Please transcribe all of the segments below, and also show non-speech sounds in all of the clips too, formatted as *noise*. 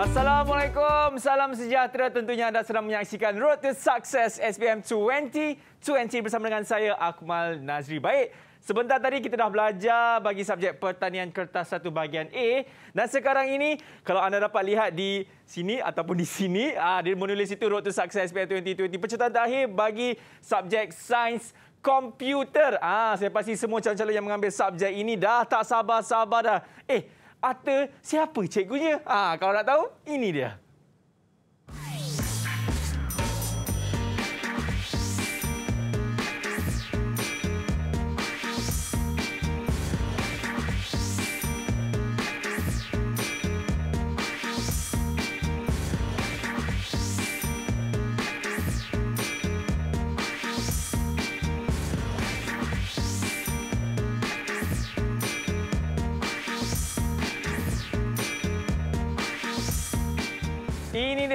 Assalamualaikum. Salam sejahtera. Tentunya anda sedang menyaksikan Road to Success SPM 2020 bersama dengan saya, Akmal Nazri. Baik, sebentar tadi kita dah belajar bagi subjek pertanian kertas satu bahagian A. Dan sekarang ini, kalau anda dapat lihat di sini ataupun di sini, ah, dia menulis itu Road to Success SPM 2020. Percutaan terakhir bagi subjek sains komputer. Ah, saya pasti semua calon-calon yang mengambil subjek ini dah tak sabar-sabar dah. Eh, Arthur siapa cikgunya? Ah, kalau nak tahu, ini dia.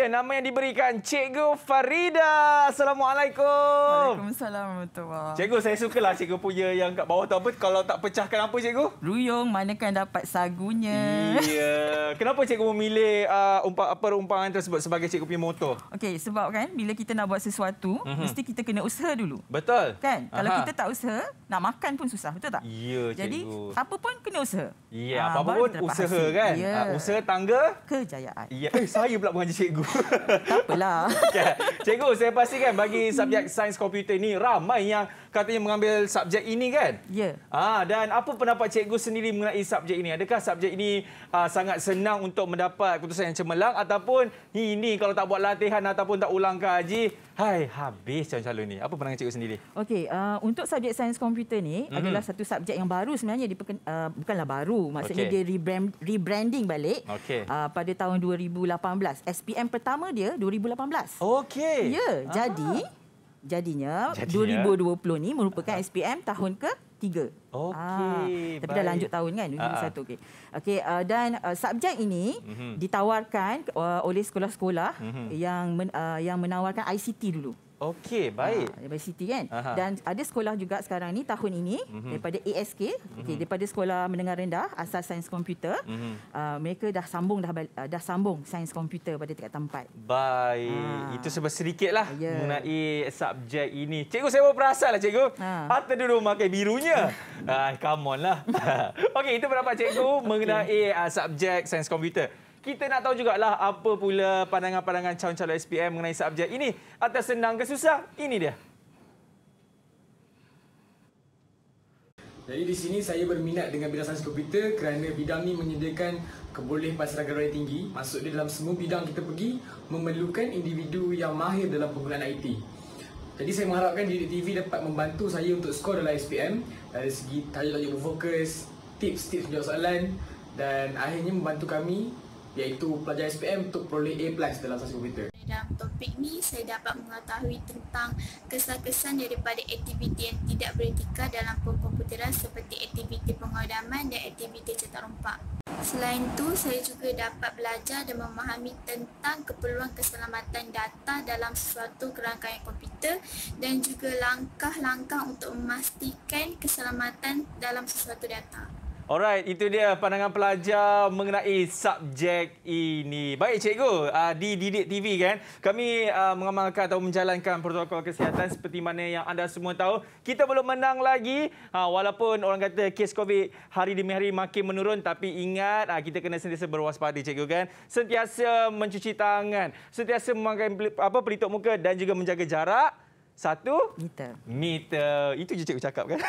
nama yang diberikan Cikgu Farida. Assalamualaikum. Waalaikumsalam. Betul. Cikgu, saya suka lah Cikgu punya yang kat bawah tu apa. Kalau tak pecahkan apa Cikgu? Ruyung. Manakah dapat sagunya. Iya. Yeah. Kenapa Cikgu memilih uh, umpang, apa rumpangan tersebut sebagai Cikgu punya motor? Okey, sebab kan bila kita nak buat sesuatu, mm-hmm. mesti kita kena usaha dulu. Betul. Kan? Aha. Kalau kita tak usaha, nak makan pun susah. Betul tak? Iya, yeah, Cikgu. Jadi, apa pun kena usaha. Iya, yeah, apa pun usaha hasil. kan. Yeah. Ya. Uh, usaha tangga. Kejayaan. Iya. Yeah. Eh, saya pula bukan cikgu tak apalah. *laughs* Okay. Cikgu, saya pastikan bagi subjek sains komputer ini ramai yang katanya mengambil subjek ini kan? Ya. Ah, dan apa pendapat cikgu sendiri mengenai subjek ini? Adakah subjek ini ah, sangat senang untuk mendapat keputusan yang cemerlang ataupun ini kalau tak buat latihan ataupun tak ulang kaji Hai, habis calon-calon ni. Apa pandangan cikgu sendiri? Okey, uh, untuk subjek sains komputer ni mm-hmm. adalah satu subjek yang baru sebenarnya. Dia uh, bukanlah baru, maksudnya okay. dia re rebranding balik okay. uh, pada tahun 2018. SPM pertama dia 2018. Okey. Ya, yeah, jadi ah. jadinya, jadinya 2020 ni merupakan SPM tahun ke tiga. Okey. Ah, tapi baik. dah lanjut tahun kan ujian uh ah. satu. Okey. Okey uh, dan uh, subjek ini uh-huh. ditawarkan uh, oleh sekolah-sekolah uh-huh. yang men, uh, yang menawarkan ICT dulu. Okey, ah, baik. Ha, dari City kan. Aha. Dan ada sekolah juga sekarang ni tahun ini mm-hmm. daripada ASK, mm-hmm. okay, daripada sekolah menengah rendah asas sains komputer. Mm-hmm. Uh, mereka dah sambung dah ah, dah sambung sains komputer pada tingkat tempat. Baik. Ha. Itu sebesedikitlah yeah. mengenai subjek ini. Cikgu saya berperasaanlah cikgu. Ha. Atas dulu pakai birunya. ah, *laughs* come on lah. *laughs* Okey, itu berapa cikgu mengenai okay. subjek sains komputer? kita nak tahu juga lah apa pula pandangan-pandangan calon-calon SPM mengenai subjek ini. Atas senang ke susah, ini dia. Jadi di sini saya berminat dengan bidang sains komputer kerana bidang ini menyediakan keboleh pasaran yang tinggi. Masuk di dalam semua bidang kita pergi memerlukan individu yang mahir dalam penggunaan IT. Jadi saya mengharapkan Didik TV dapat membantu saya untuk skor dalam SPM dari segi tajuk-tajuk berfokus, tips-tips menjawab soalan dan akhirnya membantu kami iaitu pelajar SPM untuk peroleh A plus dalam sains komputer. Dalam topik ni saya dapat mengetahui tentang kesan-kesan daripada aktiviti yang tidak beretika dalam pengkomputeran seperti aktiviti pengodaman dan aktiviti cetak rompak. Selain itu, saya juga dapat belajar dan memahami tentang keperluan keselamatan data dalam sesuatu kerangkaian komputer dan juga langkah-langkah untuk memastikan keselamatan dalam sesuatu data. Alright, itu dia pandangan pelajar mengenai subjek ini. Baik cikgu, ah, di Didik TV kan, kami ah, mengamalkan atau menjalankan protokol kesihatan seperti mana yang anda semua tahu. Kita belum menang lagi ah, walaupun orang kata kes COVID hari demi hari makin menurun tapi ingat kita kena sentiasa berwaspada cikgu kan. Sentiasa mencuci tangan, sentiasa memakai apa pelitup muka dan juga menjaga jarak. Satu meter. Meter. Itu je cikgu cakap kan? *laughs*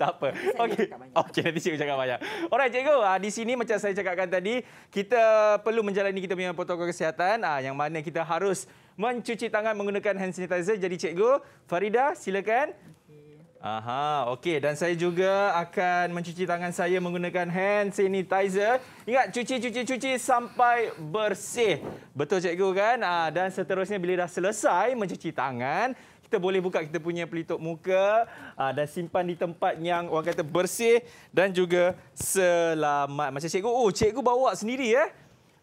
tak apa. Okey. Okey, nanti cikgu cakap banyak. Orang cikgu, ah, di sini macam saya cakapkan tadi, kita perlu menjalani kita punya protokol kesihatan ah, yang mana kita harus mencuci tangan menggunakan hand sanitizer. Jadi cikgu, Farida silakan Aha, okey dan saya juga akan mencuci tangan saya menggunakan hand sanitizer. Ingat cuci cuci cuci sampai bersih. Betul cikgu kan? Ah dan seterusnya bila dah selesai mencuci tangan, kita boleh buka kita punya pelitup muka ah dan simpan di tempat yang orang kata bersih dan juga selamat. Macam cikgu, oh cikgu bawa sendiri eh?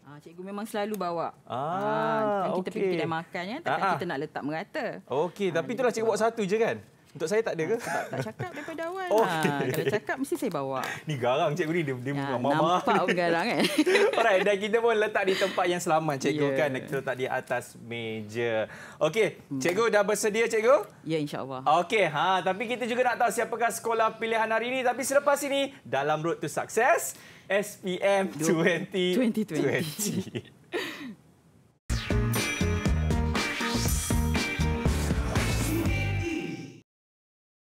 Ah cikgu memang selalu bawa. Ah, ah kan kita okay. pergi kedai makan ya, tapi ah, ah, kita nak letak merata. Okey, ah, tapi itulah cikgu bawa satu je kan? Untuk saya tak ada ah, ke? Sebab tak cakap daripada awal. Oh, okay. lah. Kalau cakap mesti saya bawa. Ni garang cikgu ni. Dia, dia ya, mama. Nampak pun garang kan. *laughs* Alright, dan kita pun letak di tempat yang selamat cikgu yeah. kan. Kita letak di atas meja. Okey, hmm. cikgu dah bersedia cikgu? Ya, insyaAllah. Okey, ha, tapi kita juga nak tahu siapakah sekolah pilihan hari ini. Tapi selepas ini, dalam Road to Success, SPM 2020. 2020. 2020.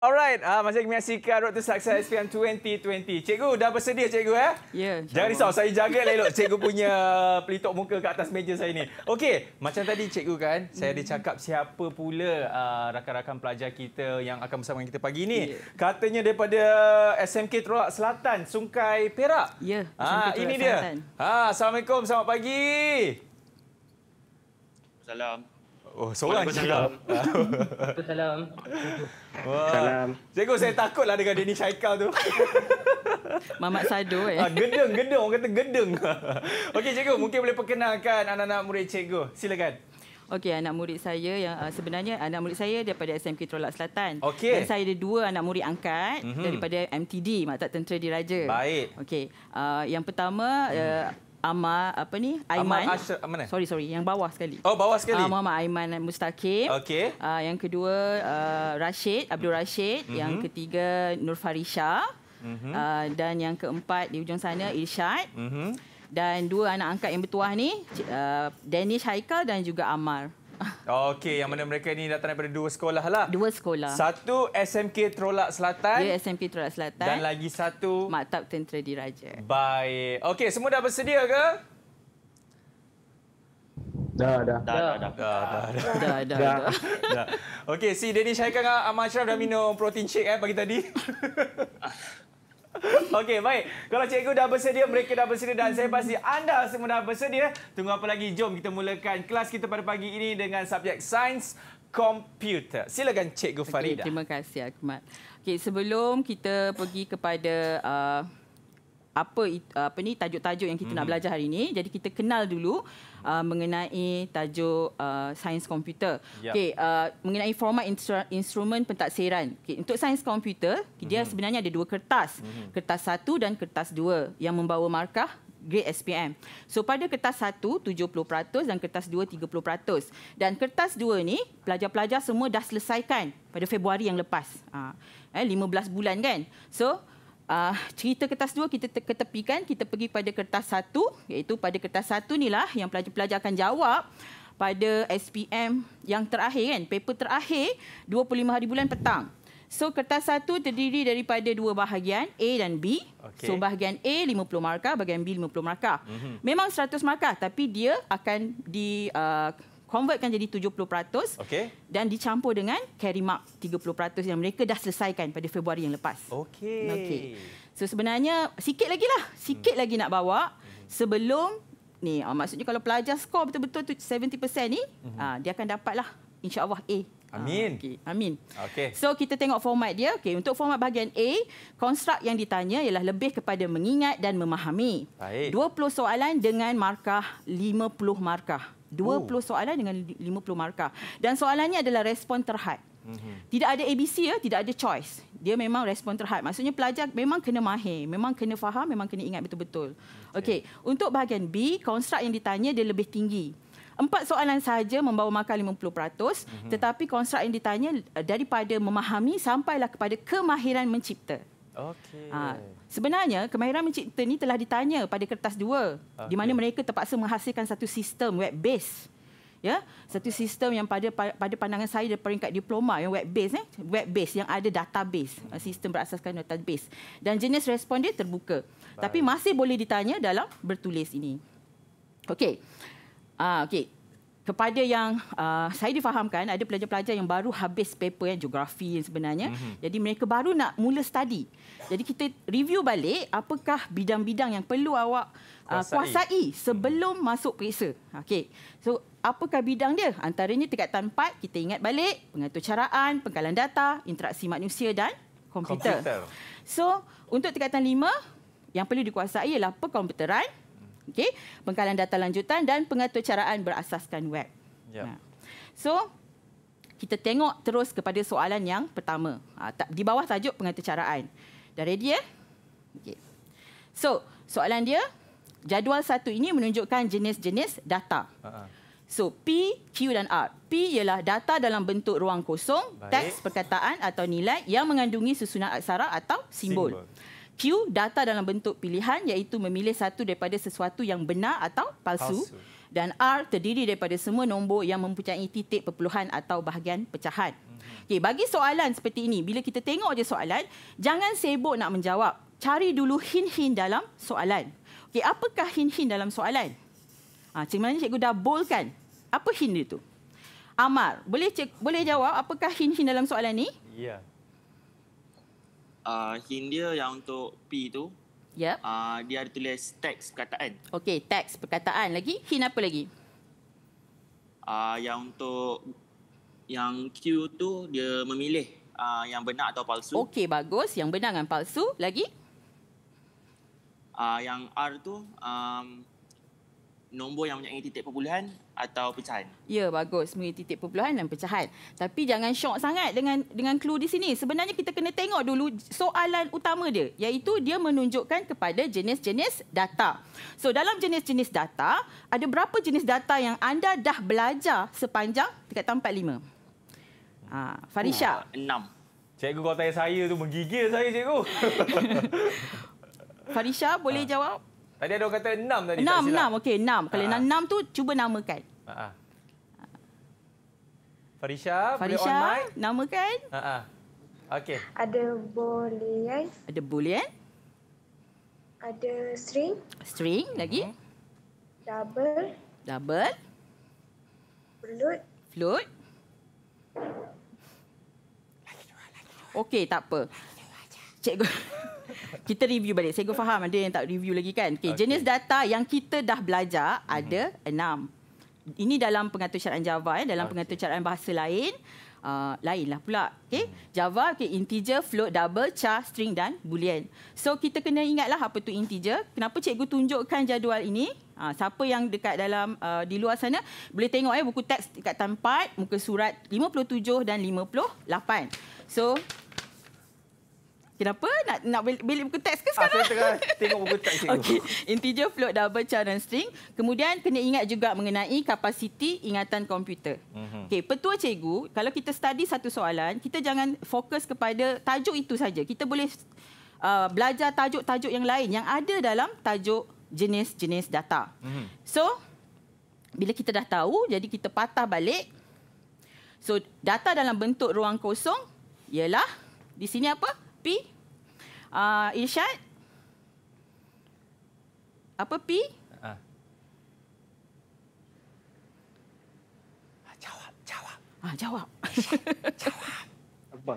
Alright, uh, masih lagi menyaksikan Road to Success PM 2020. Cikgu, dah bersedia cikgu ya? Eh? Ya. Jangan risau, saya jaga lah elok cikgu punya *laughs* pelitok muka ke atas meja saya ni. Okey, macam tadi cikgu kan, mm. saya ada hmm. cakap siapa pula ah, rakan-rakan uh, pelajar kita yang akan bersama dengan kita pagi ni. Yeah. Katanya daripada SMK Terolak Selatan, Sungkai Perak. Ya, yeah, Ah, Ini dia. Ha, Assalamualaikum, selamat pagi. Assalamualaikum. Oh, seorang je. Salam. salam. Salam. Cikgu, saya takutlah dengan Denny Syaikal tu. Mamat Sado eh. Ah, gedeng, gedeng. Orang kata gedeng. *laughs* Okey, cikgu. Mungkin boleh perkenalkan anak-anak murid cikgu. Silakan. Okey, anak murid saya yang uh, sebenarnya anak murid saya daripada SMK Trolak Selatan. Okay. Dan saya ada dua anak murid angkat mm-hmm. daripada MTD, Maktab Tentera Diraja. Baik. Okey, uh, yang pertama... Mm. Amar apa ni? Aiman. Amar Ashraf, ah, mana? Sorry sorry, yang bawah sekali. Oh, bawah sekali. Uh, Muhammad Aiman Mustaqim. Okey. Uh, yang kedua uh, Rashid Abdul mm-hmm. Rashid, mm-hmm. yang ketiga Nur Farisha. Mm-hmm. Uh, dan yang keempat di ujung sana Irsyad. Mm-hmm. Dan dua anak angkat yang bertuah ni, uh, Danish Haikal dan juga Amar. Okey, yang mana mereka ni datang daripada dua sekolah lah. Dua sekolah. Satu SMK Trolak Selatan. Ya, SMK Trolak Selatan. Dan lagi satu... Maktab Tentera Diraja. Baik. Okey, semua dah bersedia ke? Dah, dah. Dah, dah, dah. Dah, dah, dah. dah, dah, *laughs* dah. dah. Okey, si Denny Syahikang Ahmad Ashraf dah minum protein shake eh, pagi tadi. *laughs* *laughs* Okey, baik. Kalau cikgu dah bersedia, mereka dah bersedia dan saya pasti anda semua dah bersedia. Tunggu apa lagi? Jom kita mulakan kelas kita pada pagi ini dengan subjek sains komputer. Silakan cikgu Farida. Okay, terima kasih, Akmat. Okey, sebelum kita pergi kepada uh, apa uh, apa ni tajuk-tajuk yang kita mm -hmm. nak mm-hmm. belajar hari ini, jadi kita kenal dulu Uh, mengenai tajuk uh, sains komputer. Yeah. Okey, uh, mengenai format instru- instrumen pentadsiran. Okey, untuk sains komputer, mm-hmm. dia mhm. sebenarnya ada dua kertas. Mm-hmm. Kertas satu dan kertas dua yang membawa markah grade SPM. So pada kertas 1 70% dan kertas 2 30%. Dan kertas 2 ni pelajar-pelajar semua dah selesaikan pada Februari yang lepas. Ha. eh 15 bulan kan. So uh, cerita kertas dua kita ketepikan, kita pergi pada kertas satu, iaitu pada kertas satu lah yang pelajar-pelajar akan jawab pada SPM yang terakhir kan, paper terakhir 25 hari bulan petang. So kertas satu terdiri daripada dua bahagian A dan B. Okay. So bahagian A 50 markah, bahagian B 50 markah. Mm-hmm. Memang 100 markah tapi dia akan di uh, convertkan jadi 70% okay. dan dicampur dengan carry mark 30% yang mereka dah selesaikan pada Februari yang lepas. Okey. Okey. So sebenarnya sikit lagi lah. Sikit hmm. lagi nak bawa sebelum ni ah, maksudnya kalau pelajar skor betul-betul tu 70% ni hmm. ah, dia akan dapatlah insya-Allah A. Ah, Amin. Okay. Amin. Okay. So kita tengok format dia. Okay. Untuk format bahagian A, konstruk yang ditanya ialah lebih kepada mengingat dan memahami. Baik. 20 soalan dengan markah 50 markah. 20 oh. soalan dengan 50 markah. Dan soalannya adalah respon terhad. Mhm. Tidak ada ABC ya, tidak ada choice. Dia memang respon terhad. Maksudnya pelajar memang kena mahir, memang kena faham, memang kena ingat betul-betul. Hmm. Okey, okay. untuk bahagian B, konstrukt yang ditanya dia lebih tinggi. Empat soalan saja membawa markah 50%, mm-hmm. tetapi konstrukt yang ditanya eh, daripada memahami sampailah kepada kemahiran mencipta. Okey. Ha, sebenarnya kemahiran mencipta ini telah ditanya pada kertas dua okay. di mana mereka terpaksa menghasilkan satu sistem web base, Ya, satu sistem yang pada pada pandangan saya dari peringkat diploma yang web base, eh, web base yang ada database, hmm. eh, sistem berasaskan database dan jenis respon dia terbuka. Baik. Tapi masih boleh ditanya dalam bertulis ini. Okay, Ah okey kepada yang uh, saya difahamkan ada pelajar-pelajar yang baru habis paper yang geografi yang sebenarnya mm-hmm. jadi mereka baru nak mula study jadi kita review balik apakah bidang-bidang yang perlu awak uh, kuasai. kuasai mhm. sebelum mm-hmm. masuk periksa okey so apakah bidang dia antaranya tingkatan tempat kita ingat balik pengatur caraan pengkalan data interaksi manusia dan komputer, komputer. so untuk tingkatan 5 yang perlu dikuasai ialah perkomputeran okey pengkalan data lanjutan dan pengaturcaraan berasaskan web yep. Ya. Ha. so kita tengok terus kepada soalan yang pertama ha, di bawah tajuk pengaturcaraan dah ready ya okey so soalan dia jadual satu ini menunjukkan jenis-jenis data uh-huh. So P, Q dan R. P ialah data dalam bentuk ruang kosong, Baik. teks, perkataan atau nilai yang mengandungi susunan aksara atau simbol. simbol. Q data dalam bentuk pilihan iaitu memilih satu daripada sesuatu yang benar atau palsu. palsu. Dan R terdiri daripada semua nombor yang mempunyai titik perpuluhan atau bahagian pecahan. Mhm. Okay, bagi soalan seperti ini, bila kita tengok je soalan, jangan sibuk nak menjawab. Cari dulu hin-hin dalam soalan. Okay, apakah hin-hin dalam soalan? Ha, cikgu mana cikgu dah bolkan. Apa hin itu? Amar, boleh cik, boleh jawab apakah hin-hin dalam soalan ni? Ya. Yeah uh, Hindia yang untuk P itu, yep. uh, Dia ada tulis teks perkataan Okey, teks perkataan lagi Hin apa lagi? Uh, yang untuk Yang Q tu dia memilih uh, Yang benar atau palsu Okey, bagus Yang benar dan palsu Lagi? Uh, yang R tu um, Nombor yang mempunyai titik perpuluhan atau pecahan. Ya, bagus. Mengenai titik perpuluhan dan pecahan. Tapi jangan syok sangat dengan dengan clue di sini. Sebenarnya kita kena tengok dulu soalan utama dia. Iaitu dia menunjukkan kepada jenis-jenis data. So, dalam jenis-jenis data, ada berapa jenis data yang anda dah belajar sepanjang dekat tahun 45? Ah, Farisha. Uh, enam. Cikgu kau tanya saya tu menggigil saya, cikgu. *laughs* Farisha boleh ah. jawab? Tadi ada orang kata enam tadi. Enam, enam. Okey, enam. Kalau enam, ah, ah. enam tu cuba namakan. ha ah, Farisha, Farisha, boleh online? Farisha, namakan. Okey. Ada boleh, eh? Ada boleh, eh? Ada string. String, lagi? Mhm. Double. Double. Flute. Flute. Okey, tak apa. Cikgu. *laughs* *laughs* kita review balik. Saya faham ada yang tak review lagi kan. Okay, okay. Jenis data yang kita dah belajar ada mm-hmm. enam. Ini dalam pengaturcaraan Java, eh, dalam okay. pengaturcaraan bahasa lain. Uh, ah, lainlah pula. Okay? Hmm. Java, okay, integer, float, double, char, string dan boolean. So kita kena ingatlah apa tu integer. Kenapa cikgu tunjukkan jadual ini? Uh, siapa yang dekat dalam uh, di luar sana boleh tengok eh buku teks dekat tempat muka surat 57 dan 58. So Kenapa? Nak nak beli buku teks ke ah, sekarang? Saya tengah tengok buku teks. Okey. Integer, float, double, char dan string. Kemudian kena ingat juga mengenai kapasiti ingatan komputer. Mm-hmm. Okey, petua cikgu, kalau kita study satu soalan, kita jangan fokus kepada tajuk itu saja. Kita boleh uh, belajar tajuk-tajuk yang lain yang ada dalam tajuk jenis-jenis data. Mm-hmm. So, bila kita dah tahu, jadi kita patah balik. So, data dalam bentuk ruang kosong ialah di sini apa? P uh, ah, Irsyad Apa P uh. Jawab Jawab uh, Jawab *laughs* Jawab Apa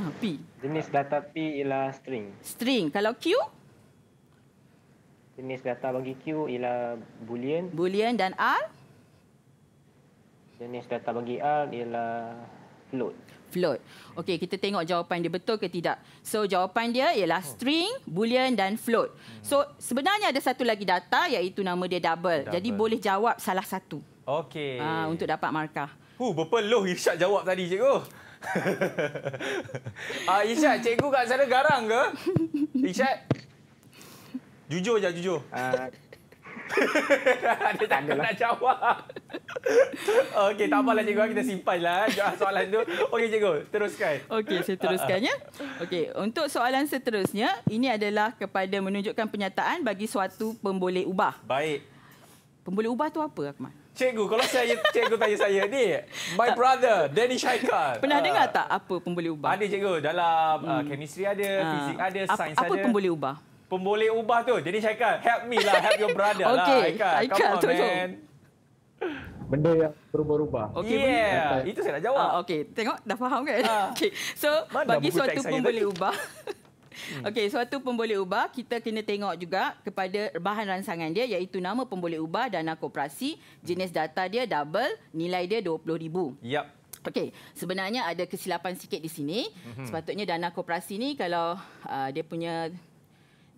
uh, P Jenis data P ialah string String Kalau Q Jenis data bagi Q ialah Boolean Boolean dan R Jenis data bagi R ialah float float. Okey, kita tengok jawapan dia betul ke tidak. So, jawapan dia ialah string, boolean dan float. So, sebenarnya ada satu lagi data iaitu nama dia double. double. Jadi, boleh jawab salah satu. Okey. Uh, untuk dapat markah. Huh, berpeluh Irsyad jawab tadi, cikgu. *laughs* Ah, uh, Irsyad, cikgu kat sana garang ke? Irsyad? Jujur saja jujur. Uh, *laughs* dia tak nak jawab. *laughs* Okey, tak apalah cikgu. Kita simpan lah eh, soalan tu. Okey, cikgu. Teruskan. Okey, saya teruskan ya. Okey, untuk soalan seterusnya, ini adalah kepada menunjukkan pernyataan bagi suatu pemboleh ubah. Baik. Pemboleh ubah tu apa, Akmal? Cikgu, kalau saya cikgu tanya saya ni, my brother, Danny Shaikar. Pernah uh, dengar tak apa pemboleh ubah? Ada cikgu, dalam uh, chemistry ada, uh, fizik ada, sains ada. Apa pemboleh ubah? pemboleh ubah tu. Jadi Syaikal, help me lah, help your brother okay. lah. Okay, Syaikal, tu tu. Benda yang berubah-ubah. Okay, yeah. itu saya nak jawab. Uh, okay, tengok dah faham kan? Uh. *laughs* Okay. So, Mana bagi suatu pemboleh ubah, hmm. Okey, suatu pemboleh ubah kita kena tengok juga kepada bahan ransangan dia iaitu nama pemboleh ubah, dana koperasi, jenis data dia double, nilai dia 20,000. Yep. Okey, sebenarnya ada kesilapan sikit di sini. Mm-hmm. Sepatutnya dana koperasi ni kalau uh, dia punya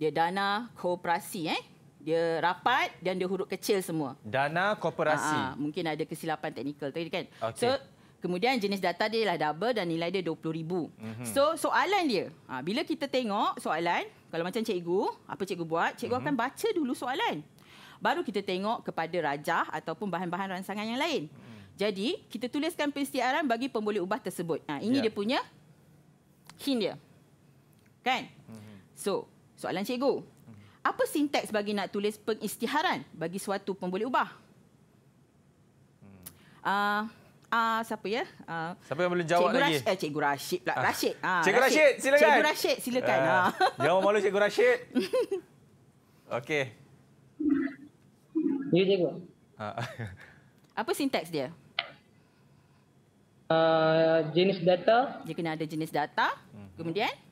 dia dana kooperasi eh dia rapat dan dia huruf kecil semua dana kooperasi Aa, ah, ah, mungkin ada kesilapan teknikal tu kan okay. so kemudian jenis data dia ialah double dan nilai dia 20000 mm-hmm. so soalan dia ha, bila kita tengok soalan kalau macam cikgu apa cikgu buat cikgu mm-hmm. akan baca dulu soalan baru kita tengok kepada rajah ataupun bahan-bahan rangsangan yang lain mm-hmm. jadi kita tuliskan persiaran bagi pemboleh ubah tersebut ha, ini yeah. dia punya hint dia kan mm-hmm. so Soalan cikgu. Apa sintaks bagi nak tulis pengistiharan bagi suatu pemboleh ubah? Hmm. Ah hmm. uh, Uh, siapa ya? Uh, siapa yang boleh jawab cikgu lagi? Rash- eh, cikgu Rashid pula. Ah. Rashid. Ha, cikgu Rashid, Rashid, silakan. Cikgu Rashid, silakan. Uh, *laughs* Jangan malu cikgu Rashid. *laughs* Okey. Ya, yeah, cikgu. *laughs* Apa sintaks dia? Uh, jenis data. Dia kena ada jenis data. Hmm. Kemudian? Hmm.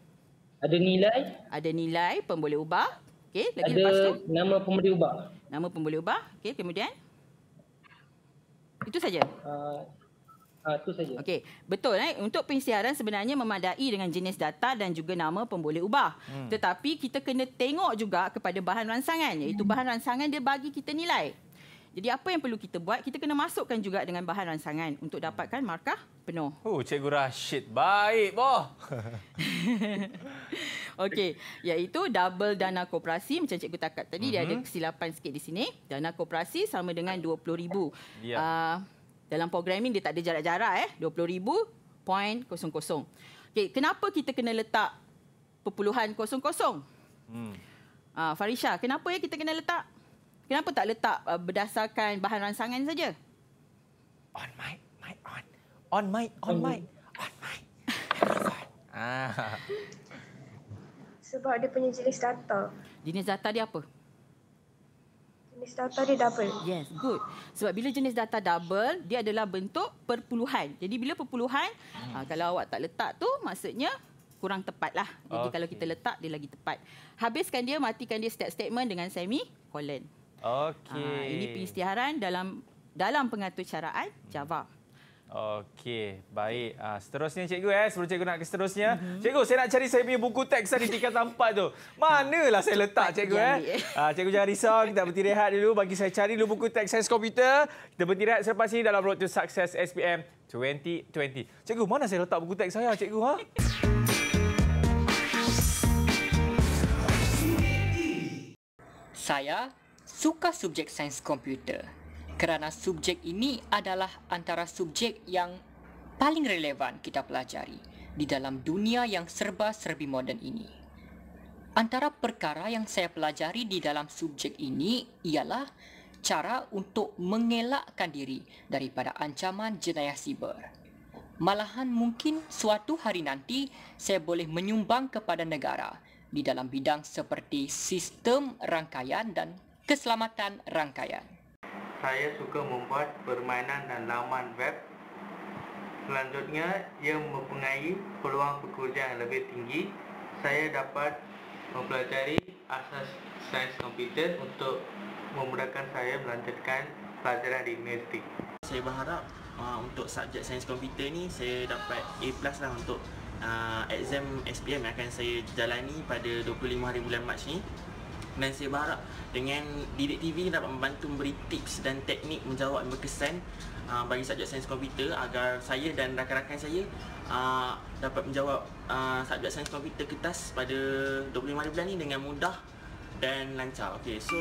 Ada nilai. Ada nilai pemboleh ubah. Okey, lagi ada lepas tu. Ada nama pemboleh ubah. Nama pemboleh ubah. Okey, kemudian. Itu saja. Uh, itu saja. Okey, betul eh untuk pensiaran sebenarnya memadai dengan jenis data dan juga nama pemboleh ubah. Hmm. Tetapi kita kena tengok juga kepada bahan rangsangan iaitu hmm. bahan rangsangan dia bagi kita nilai. Jadi apa yang perlu kita buat, kita kena masukkan juga dengan bahan rangsangan untuk dapatkan markah penuh. Oh, Cikgu Rashid. Baik, boh. *laughs* Okey, iaitu double dana koperasi macam Cikgu takat tadi. Mm-hmm. Dia ada mhm. kesilapan sikit di sini. Dana koperasi sama dengan RM20,000. Ya. Uh, dalam programming dia tak ada jarak-jarak. Eh. rm kosong. Okey, kenapa kita kena letak perpuluhan kosong-kosong? Hmm. Uh, ah, Farisha, kenapa ya kita kena letak Kenapa tak letak uh, berdasarkan bahan rangsangan saja? On my my on. On my on my hmm. On my *laughs* ah. Sebab dia punya jenis data. Jenis data dia apa? Jenis data dia double. Yes, good. Sebab bila jenis data double, dia adalah bentuk perpuluhan. Jadi bila perpuluhan, hmm. uh, kalau awak tak letak tu, maksudnya kurang tepatlah. Jadi okay. kalau kita letak, dia lagi tepat. Habiskan dia, matikan dia setiap statement dengan semi-colon. Okey. Uh, ini peristiharan dalam dalam pengatur caraan Java. Okey, baik. Uh, seterusnya cikgu eh, sebelum cikgu nak ke seterusnya. Mm -hmm. Cikgu, saya nak cari saya punya buku teks tadi tingkat tampak tu. Manalah saya letak cikgu eh? Uh, cikgu jangan risau, kita berhenti rehat dulu bagi saya cari dulu buku teks saya komputer. Kita berhenti rehat selepas ini dalam Road to Success SPM 2020. Cikgu, mana saya letak buku teks saya, cikgu ha? Saya suka subjek sains komputer kerana subjek ini adalah antara subjek yang paling relevan kita pelajari di dalam dunia yang serba serbi moden ini. Antara perkara yang saya pelajari di dalam subjek ini ialah cara untuk mengelakkan diri daripada ancaman jenayah siber. Malahan mungkin suatu hari nanti saya boleh menyumbang kepada negara di dalam bidang seperti sistem rangkaian dan keselamatan rangkaian. Saya suka membuat permainan dan laman web. Selanjutnya, ia mempunyai peluang pekerjaan yang lebih tinggi. Saya dapat mempelajari asas sains komputer untuk memudahkan saya melanjutkan pelajaran di universiti. Saya berharap uh, untuk subjek sains komputer ni saya dapat A+ lah untuk uh, exam SPM yang akan saya jalani pada 25 hari bulan Mac ni dan saya berharap dengan Didik TV ni dapat membantu memberi tips dan teknik menjawab yang berkesan uh, bagi subjek sains komputer agar saya dan rakan-rakan saya uh, dapat menjawab uh, subjek sains komputer kertas pada 25 bulan ni dengan mudah dan lancar. Okey, so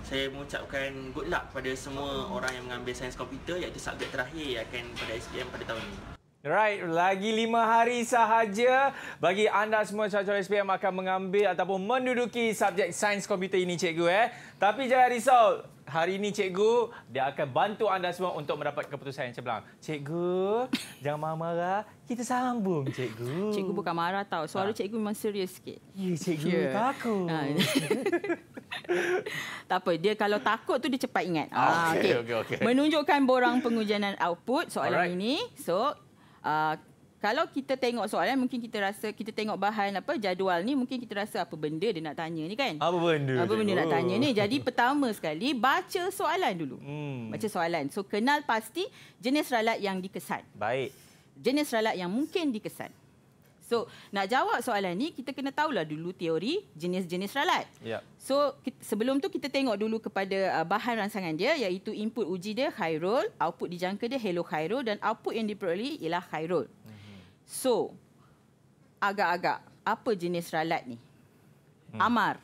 saya mengucapkan good luck pada semua orang yang mengambil sains komputer iaitu subjek terakhir yang akan pada SPM pada tahun ini. Right, lagi lima hari sahaja bagi anda semua calon SPM akan mengambil ataupun menduduki subjek sains komputer ini cikgu eh. Tapi jangan risau, hari ini cikgu dia akan bantu anda semua untuk mendapat keputusan yang cemerlang. Cikgu, jangan marah-marah. Kita sambung cikgu. Cikgu bukan marah tau. Suara ha. cikgu memang serius sikit. Ya, cikgu yeah. takut. Ha. *laughs* tak apa, dia kalau takut tu dia cepat ingat. Ah, okey, okay, okey. Okay. Menunjukkan borang pengujian output soalan Alright. ini. So, Uh, kalau kita tengok soalan mungkin kita rasa kita tengok bahan apa jadual ni mungkin kita rasa apa benda dia nak tanya ni kan apa benda apa benda nak tanya ni oh. jadi pertama sekali baca soalan dulu hmm. baca soalan so kenal pasti jenis ralat yang dikesan baik jenis ralat yang mungkin dikesan So nak jawab soalan ni kita kena tahu lah dulu teori jenis-jenis ralat. Yep. So kita, sebelum tu kita tengok dulu kepada uh, bahan rangsangan dia iaitu input uji dia high roll, output dijangka dia Hello high roll dan output yang diperoleh ialah Khairul. Mm-hmm. So agak-agak apa jenis ralat ni? Hmm. Amar.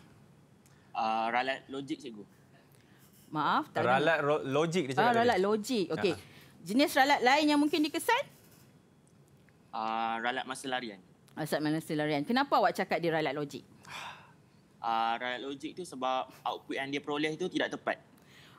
Uh, ralat logik cikgu. Maaf, tak ralat ro- logik dia ah, cakap. Ah, ralat tadi. logik. Okey. Uh-huh. Jenis ralat lain yang mungkin dikesan? Uh, ralat masa larian. Asad Manasil Larian. Kenapa awak cakap dia ralat logik? Uh, ralat logik tu sebab output yang dia peroleh itu tidak tepat.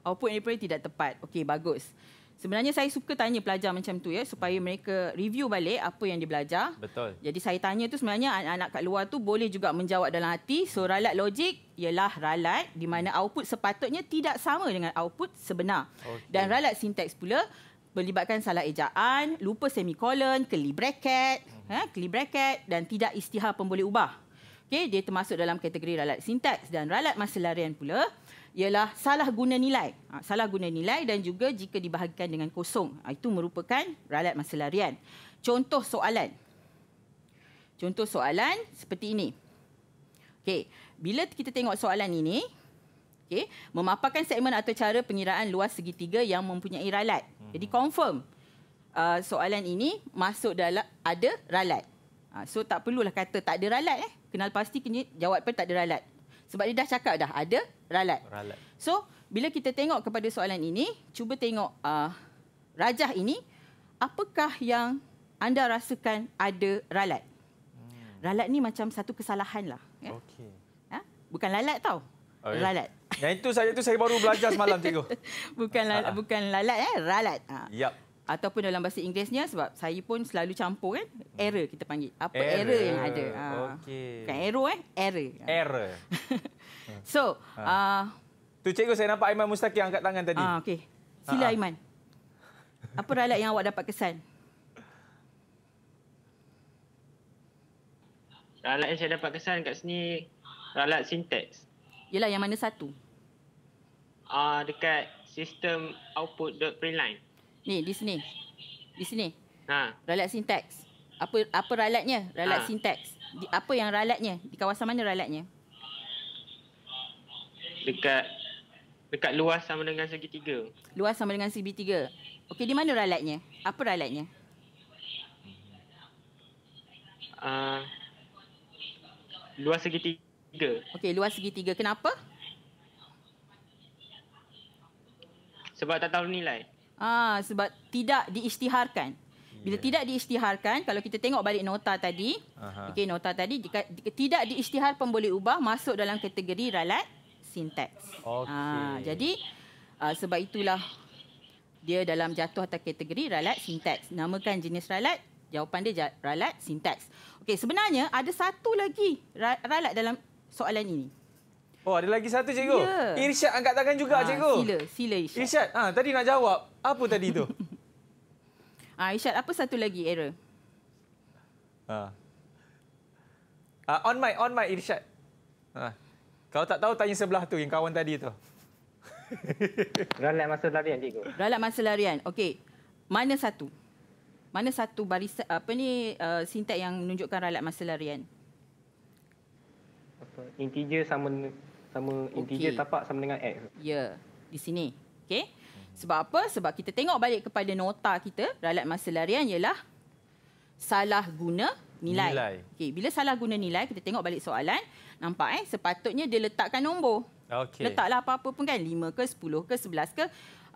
Output yang dia peroleh tidak tepat. Okey, bagus. Sebenarnya saya suka tanya pelajar macam tu ya supaya mereka review balik apa yang dia belajar. Betul. Jadi saya tanya tu sebenarnya anak-anak kat luar tu boleh juga menjawab dalam hati. So ralat logik ialah ralat di mana output sepatutnya tidak sama dengan output sebenar. Okay. Dan ralat sintaks pula melibatkan salah ejaan, lupa semicolon, keli bracket, hmm. ha, eh, curly bracket dan tidak istihar pemboleh ubah. Okey, dia termasuk dalam kategori ralat sintaks dan ralat masa larian pula ialah salah guna nilai. Ha, salah guna nilai dan juga jika dibahagikan dengan kosong. Ha, itu merupakan ralat masa larian. Contoh soalan. Contoh soalan seperti ini. Okey, bila kita tengok soalan ini, Okey, memaparkan segmen atau cara pengiraan luas segitiga yang mempunyai ralat. Hmm. Jadi confirm uh, soalan ini masuk dalam ada ralat. Uh, so tak perlulah kata tak ada ralat eh. Kenal pasti kena jawab pun tak ada ralat. Sebab dia dah cakap dah ada ralat. ralat. So bila kita tengok kepada soalan ini, cuba tengok uh, rajah ini apakah yang anda rasakan ada ralat. Hmm. Ralat ni macam satu kesalahan lah. Ya? Okay. Ha? Bukan lalat tau. Okay. Oh, ya. Ralat. Yang itu saya itu saya baru belajar semalam cikgu. *laughs* bukan lal, uh ah. bukan lalat eh, ralat. Ha. Ah. Yep. Ataupun dalam bahasa Inggerisnya sebab saya pun selalu campur kan, hmm. error kita panggil. Apa error, error yang ada? Ha. Okey. Bukan error eh, error. Error. *laughs* so, ah ha. uh, tu cikgu saya nampak Aiman Mustaki angkat tangan tadi. Ah okey. Sila uh Aiman. Apa ralat yang awak dapat kesan? Ralat yang saya dapat kesan kat sini ralat sintaks. Yelah yang mana satu? Ah uh, dekat sistem output dot preline. Ni di sini. Di sini. Ha. Ralat syntax. Apa apa ralatnya? Ralat ha. syntax. Di, apa yang ralatnya? Di kawasan mana ralatnya? Dekat dekat luas sama dengan segitiga. Luas sama dengan segitiga. Okey, di mana ralatnya? Apa ralatnya? Ah uh, luas segitiga segitiga. Okey, luas segitiga. Kenapa? Sebab tak tahu nilai. Ah, sebab tidak diisytiharkan. Bila yeah. tidak diisytiharkan, kalau kita tengok balik nota tadi, okey nota tadi jika, jika tidak diisytihar pemboleh ubah masuk dalam kategori ralat sintaks. Okay. Ah, jadi ah, sebab itulah dia dalam jatuh atas kategori ralat sintaks. Namakan jenis ralat, jawapan dia ralat sintaks. Okey, sebenarnya ada satu lagi ralat dalam soalan ini. Oh, ada lagi satu cikgu. Ya. Irsyad angkat tangan juga ha, cikgu. Sila, sila Irsyad. Irsyad, ha, tadi nak jawab. Apa tadi itu? ha, *laughs* ah, Irsyad, apa satu lagi error? Ha. Ha, on mic, on mic Irsyad. Ha. Kalau tak tahu, tanya sebelah tu yang kawan tadi itu. *laughs* Ralat masa larian cikgu. Ralat masa larian. Okey. Mana satu? Mana satu baris apa ni uh, sintak yang menunjukkan ralat masa larian? integer sama sama okay. integer tapak sama dengan x. Ya, di sini. Okey. Sebab apa? Sebab kita tengok balik kepada nota kita, ralat masa larian ialah salah guna nilai. nilai. Okey, bila salah guna nilai, kita tengok balik soalan, nampak eh sepatutnya dia letakkan nombor. Okey. Letaklah apa-apa pun kan, 5 ke, 10 ke, 11 ke,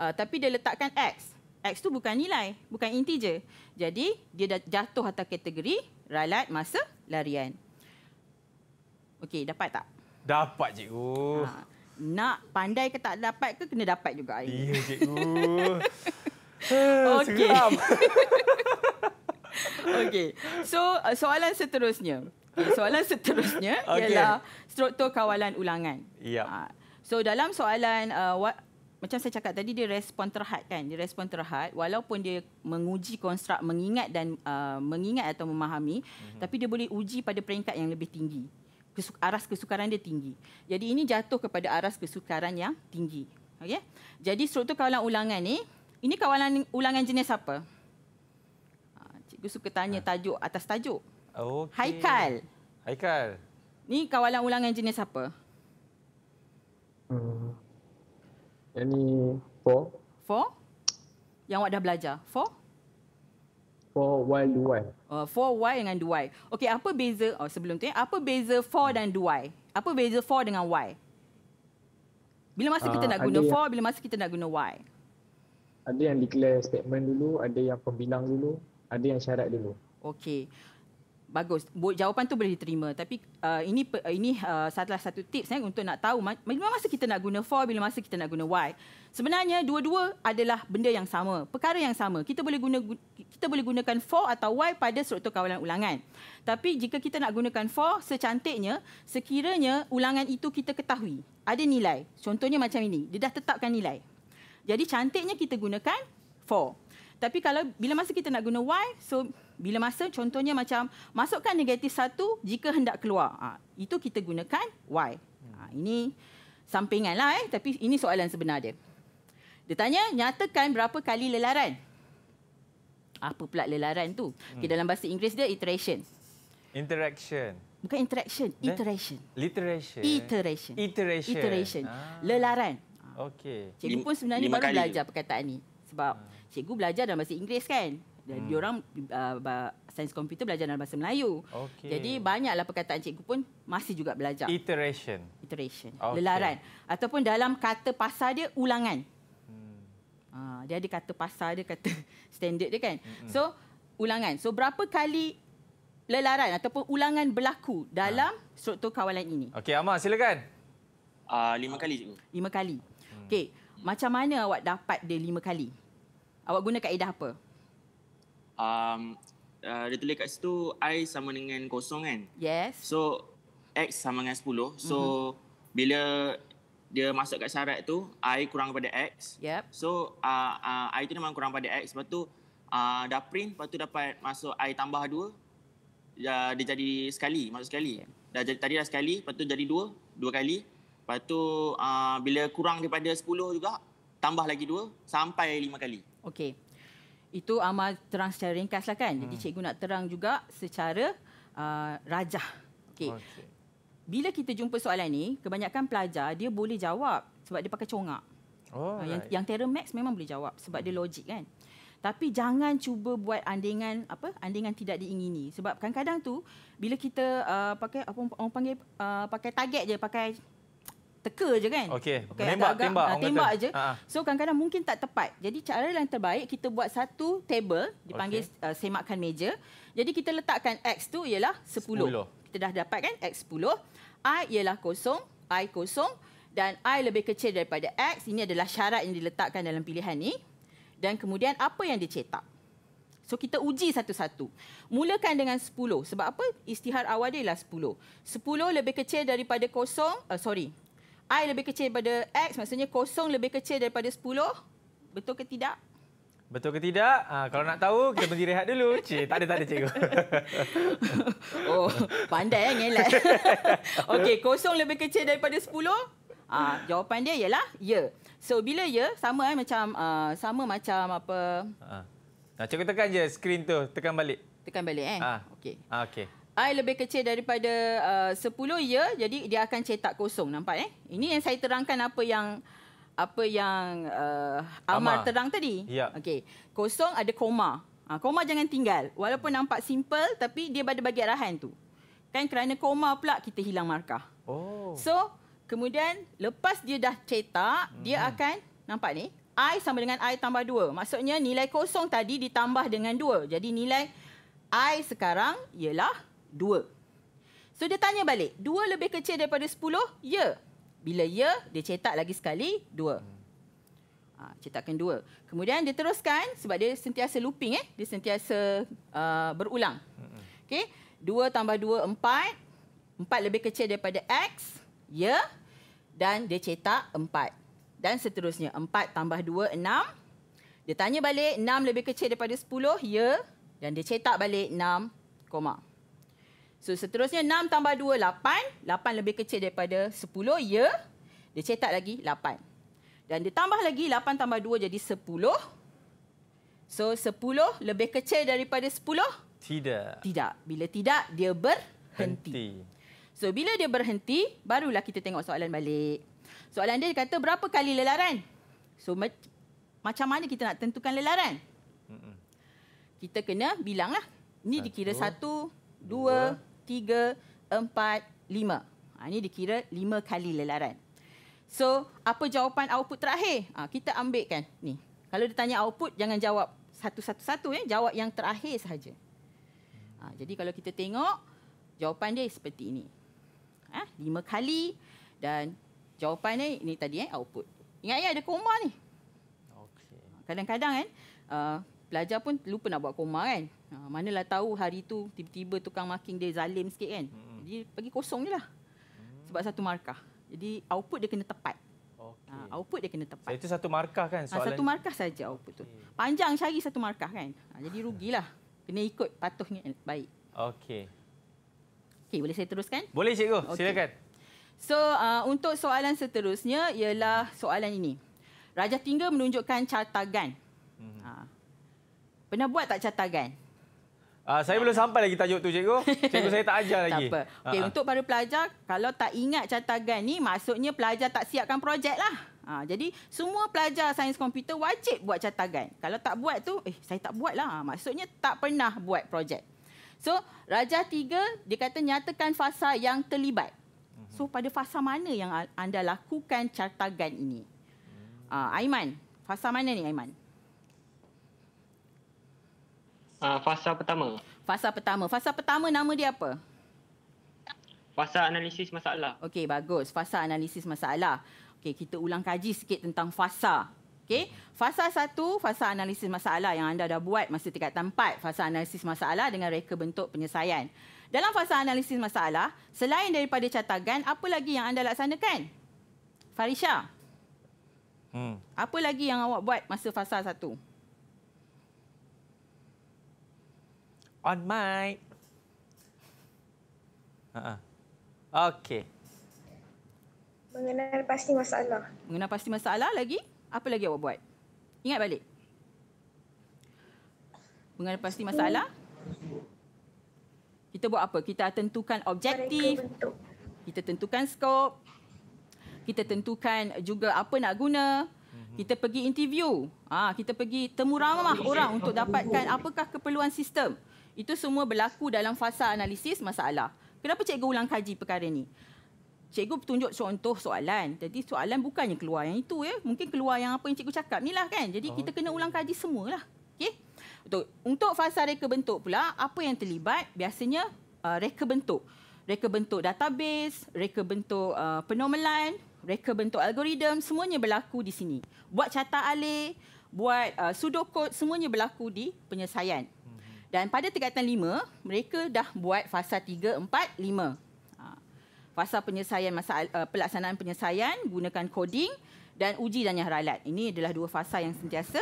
uh, tapi dia letakkan x. X tu bukan nilai, bukan integer. Jadi, dia dah jatuh atas kategori ralat masa larian. Okey, dapat tak? Dapat, cikgu. Ha. Nak pandai ke tak dapat ke kena dapat juga air. Ya, cikgu. *laughs* Okey. *laughs* Okey. So, uh, soalan seterusnya. Soalan seterusnya *laughs* okay. ialah struktur kawalan ulangan. Ya. Ha. So, dalam soalan uh, what, macam saya cakap tadi dia respon terhad kan dia respon terhad walaupun dia menguji konstrukt mengingat dan uh, mengingat atau memahami mm-hmm. tapi dia boleh uji pada peringkat yang lebih tinggi aras kesukaran dia tinggi. Jadi ini jatuh kepada aras kesukaran yang tinggi. Okey. Jadi struktur kawalan ulangan ni, ini kawalan ulangan jenis apa? Ha, cikgu suka tanya ha. tajuk atas tajuk. Okey. Haikal. Haikal. Ni kawalan ulangan jenis apa? Hmm. Yang ni 4. 4? Yang awak dah belajar. 4? 4Y Y. Uh, for y dengan 2Y. Okey, apa beza oh, sebelum tu, eh, apa beza for dan 2Y? Apa beza for dengan Y? Bila masa kita ah, nak guna for, bila masa kita nak guna Y? Ada yang declare statement dulu, ada yang pembilang dulu, ada yang syarat dulu. Okey bagus. Jawapan tu boleh diterima. Tapi uh, ini uh, ini salah satu tips eh, untuk nak tahu bila masa kita nak guna for, bila masa kita nak guna why. Sebenarnya dua-dua adalah benda yang sama, perkara yang sama. Kita boleh guna kita boleh gunakan for atau why pada struktur kawalan ulangan. Tapi jika kita nak gunakan for secantiknya sekiranya ulangan itu kita ketahui ada nilai. Contohnya macam ini, dia dah tetapkan nilai. Jadi cantiknya kita gunakan for. Tapi kalau bila masa kita nak guna why, so bila masa contohnya macam masukkan negatif satu jika hendak keluar. Ha, itu kita gunakan y. Ha, ini sampingan lah eh. Tapi ini soalan sebenar dia. Dia tanya nyatakan berapa kali lelaran. Apa pula lelaran tu? Hmm. Okay, dalam bahasa Inggeris dia iteration. Interaction. Bukan interaction, iteration. Literation. Iteration. Iteration. Iteration. Ah. Lelaran. Okay. Cikgu pun sebenarnya baru belajar perkataan ni. Sebab ah. cikgu belajar dalam bahasa Inggeris kan? Jadi hmm. orang uh, sains komputer belajar dalam bahasa Melayu. Okay. Jadi banyaklah perkataan cikgu pun masih juga belajar. Iteration. Iteration. Okay. Lelaran ataupun dalam kata pasal dia ulangan. Hmm. Uh, dia ada kata pasal dia kata *laughs* standard dia kan. Hmm. So ulangan. So berapa kali lelaran ataupun ulangan berlaku dalam ha. struktur kawalan ini? Okey, Amar silakan. Uh, lima kali cikgu. Lima kali. Hmm. Okey, macam mana awak dapat dia lima kali? Awak guna kaedah apa? um, uh, dia tulis kat situ I sama dengan kosong kan. Yes. So X sama dengan 10. So mm-hmm. bila dia masuk kat syarat tu I kurang daripada X. Yep. So uh, uh, I tu memang kurang daripada X. Lepas tu uh, dah print. Lepas tu dapat masuk I tambah 2. Dia, ya, dia jadi sekali. Masuk sekali. Dah jadi, tadi dah sekali. Lepas tu jadi 2. 2 kali. Lepas tu uh, bila kurang daripada 10 juga. Tambah lagi 2. Sampai 5 kali. Okay itu Amar terang secara ringkas lah kan. Hmm. Jadi cikgu nak terang juga secara uh, rajah. Okey. Okay. Bila kita jumpa soalan ini, kebanyakan pelajar dia boleh jawab sebab dia pakai congak. Oh, uh, yang, yang Terra Max memang boleh jawab sebab hmm. dia logik kan. Tapi jangan cuba buat andingan apa andingan tidak diingini sebab kadang-kadang tu bila kita uh, pakai apa orang panggil uh, pakai target je pakai teka je kan. Okey, okay, menembak agak, tembak, ah, tembak kata. je. Ah, ah. So kadang-kadang mungkin tak tepat. Jadi cara yang terbaik kita buat satu table dipanggil okay. uh, semakan meja. Jadi kita letakkan x tu ialah 10. 10. Kita dah dapat kan x 10. i ialah kosong, i kosong dan i lebih kecil daripada x. Ini adalah syarat yang diletakkan dalam pilihan ni. Dan kemudian apa yang dicetak? So kita uji satu-satu. Mulakan dengan 10. Sebab apa? Istihar awal dia ialah 10. 10 lebih kecil daripada kosong. Uh, sorry. I lebih kecil daripada X, maksudnya kosong lebih kecil daripada 10. Betul ke tidak? Betul ke tidak? Ha, kalau nak tahu, kita berhenti rehat dulu. Cik, tak ada, tak ada cikgu. *laughs* oh, pandai yang eh, ngelak. *laughs* Okey, kosong lebih kecil daripada 10? Ha, ah, jawapan dia ialah ya. Yeah. So, bila ya, yeah, sama eh, macam uh, sama macam apa... Ha. Nah, cikgu tekan je skrin tu, tekan balik. Tekan balik eh? Ha. Okey. Ha, Okey. I lebih kecil daripada uh, 10 ya jadi dia akan cetak kosong nampak eh ini yang saya terangkan apa yang apa yang uh, Amar terang tadi ya. okey kosong ada koma ha, koma jangan tinggal walaupun nampak simple tapi dia pada bagi arahan tu kan kerana koma pula kita hilang markah oh so kemudian lepas dia dah cetak hmm. dia mhm. akan nampak ni i sama dengan i tambah 2 maksudnya nilai kosong tadi ditambah dengan 2 jadi nilai i sekarang ialah Dua. So dia tanya balik, dua lebih kecil daripada sepuluh? Ya. Bila ya, dia cetak lagi sekali, dua. Ha, cetakkan dua. Kemudian dia teruskan sebab dia sentiasa looping, eh? dia sentiasa uh, berulang. Okay. Dua tambah dua, empat. Empat lebih kecil daripada X, ya. Dan dia cetak empat. Dan seterusnya, empat tambah dua, enam. Dia tanya balik, enam lebih kecil daripada sepuluh, ya. Dan dia cetak balik, enam, koma. So seterusnya 6 tambah 2, 8. 8 lebih kecil daripada 10, ya. Dia cetak lagi 8. Dan dia tambah lagi 8 tambah 2 jadi 10. So 10 lebih kecil daripada 10? Tidak. Tidak. Bila tidak, dia berhenti. Henti. So bila dia berhenti, barulah kita tengok soalan balik. Soalan dia kata berapa kali lelaran? So ma macam mana kita nak tentukan lelaran? Kita kena bilanglah. Ini dikira satu, dua tiga, empat, lima. Ha, ini dikira lima kali lelaran. So, apa jawapan output terakhir? Ha, kita ambilkan ni. Kalau dia tanya output, jangan jawab satu-satu-satu. Eh. Jawab yang terakhir sahaja. Ha, jadi kalau kita tengok, jawapan dia seperti ini. Ha, lima kali dan jawapan ni, ini tadi eh, output. Ingat ya, ada koma ni. Okay. Ha, kadang-kadang kan, uh, pelajar pun lupa nak buat koma kan. Ha, manalah tahu hari tu tiba-tiba tukang marking dia zalim sikit kan. Hmm. Jadi pergi kosong je lah. Hmm. Sebab satu markah. Jadi output dia kena tepat. Okay. Ha, output dia kena tepat. itu satu markah kan soalan? Ha, satu markah saja output okay. tu. Panjang cari satu markah kan. Ha, jadi *laughs* rugilah. Kena ikut patuhnya baik. Okey. Okey boleh saya teruskan? Boleh cikgu. Okay. Silakan. So uh, untuk soalan seterusnya ialah soalan ini. Raja Tinggal menunjukkan carta gan. Mm-hmm. Ha, Pernah buat tak catatan? Uh, saya belum sampai lagi tajuk tu cikgu. Cikgu saya tak ajar *laughs* lagi. Tak apa. Ah, okay, uh ah. -huh. Untuk para pelajar, kalau tak ingat catatan ni, maksudnya pelajar tak siapkan projek lah. Ha, jadi semua pelajar sains komputer wajib buat catatan. Kalau tak buat tu, eh saya tak buat lah. Maksudnya tak pernah buat projek. So, raja 3, dia kata nyatakan fasa yang terlibat. Mhm. So, pada fasa mana yang anda lakukan catatan ini? Uh, Aiman, fasa mana ni Aiman? Ah, fasa pertama. Fasa pertama. Fasa pertama nama dia apa? Fasa analisis masalah. Okey, bagus. Fasa analisis masalah. Okey, kita ulang kaji sikit tentang fasa. Okey. Fasa satu, fasa analisis masalah yang anda dah buat masa tingkat tempat. Fasa analisis masalah dengan reka bentuk penyelesaian. Dalam fasa analisis masalah, selain daripada catatan, apa lagi yang anda laksanakan? Farisha. Hmm. Apa lagi yang awak buat masa fasa satu? on mic. Uh-uh. Okay. Mengenal pasti masalah. Mengenal pasti masalah lagi? Apa lagi awak buat? Ingat balik. Mengenal pasti masalah. Kita buat apa? Kita tentukan objektif. Kita tentukan skop. Kita tentukan juga apa nak guna. Mhm. Kita pergi interview. Ah, kita pergi temu ramah orang untuk dapatkan apakah keperluan sistem. Itu semua berlaku dalam fasa analisis masalah. Kenapa cikgu ulang kaji perkara ni? Cikgu tunjuk contoh soalan. Jadi soalan bukannya keluar yang itu ya. Mungkin keluar yang apa yang cikgu cakap ni lah kan. Jadi okay. kita kena ulang kaji semua lah. Okay? Untuk, untuk fasa reka bentuk pula, apa yang terlibat biasanya uh, reka bentuk. Reka bentuk database, reka bentuk uh, penormalan, reka bentuk algoritm, semuanya berlaku di sini. Buat catat alih, buat uh, sudo semuanya berlaku di penyelesaian. Dan pada tingkatan 5, mereka dah buat fasa 3, 4, 5. Fasa penyelesaian masalah eh, pelaksanaan penyelesaian gunakan coding dan uji dan yang Ini adalah dua fasa yang sentiasa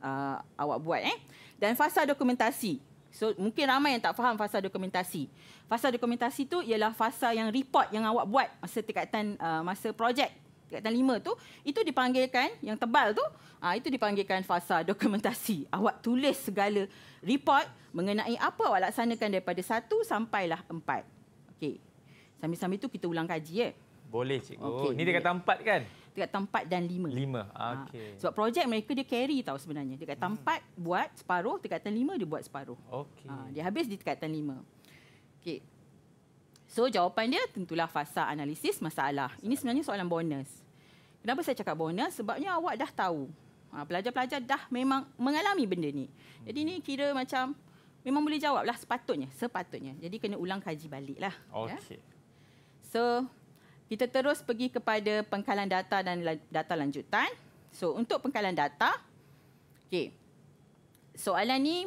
uh, awak buat eh. Dan fasa dokumentasi. So mungkin ramai yang tak faham fasa dokumentasi. Fasa dokumentasi itu ialah fasa yang report yang awak buat masa tingkatan uh, masa projek kaitan lima tu itu dipanggilkan yang tebal tu ah itu dipanggilkan fasa dokumentasi awak tulis segala report mengenai apa awak laksanakan daripada satu sampailah empat okey sambil-sambil tu kita ulang kaji eh boleh cikgu okay. ni dekat tempat kan dekat empat dan lima lima ah, okey ha. sebab projek mereka dia carry tahu sebenarnya dekat empat hmm. buat separuh dekat tempat lima dia buat separuh okey ha. dia habis di dekat tempat lima okey So jawapan dia tentulah fasa analisis masalah. Ini sebenarnya soalan bonus. Kenapa saya cakap bonus? Sebabnya awak dah tahu. Ha, pelajar-pelajar dah memang mengalami benda ni. Jadi ni kira macam memang boleh jawab lah sepatutnya. Sepatutnya. Jadi kena ulang kaji balik lah. Okay. Ya? So kita terus pergi kepada pengkalan data dan data lanjutan. So untuk pengkalan data, okay. soalan ni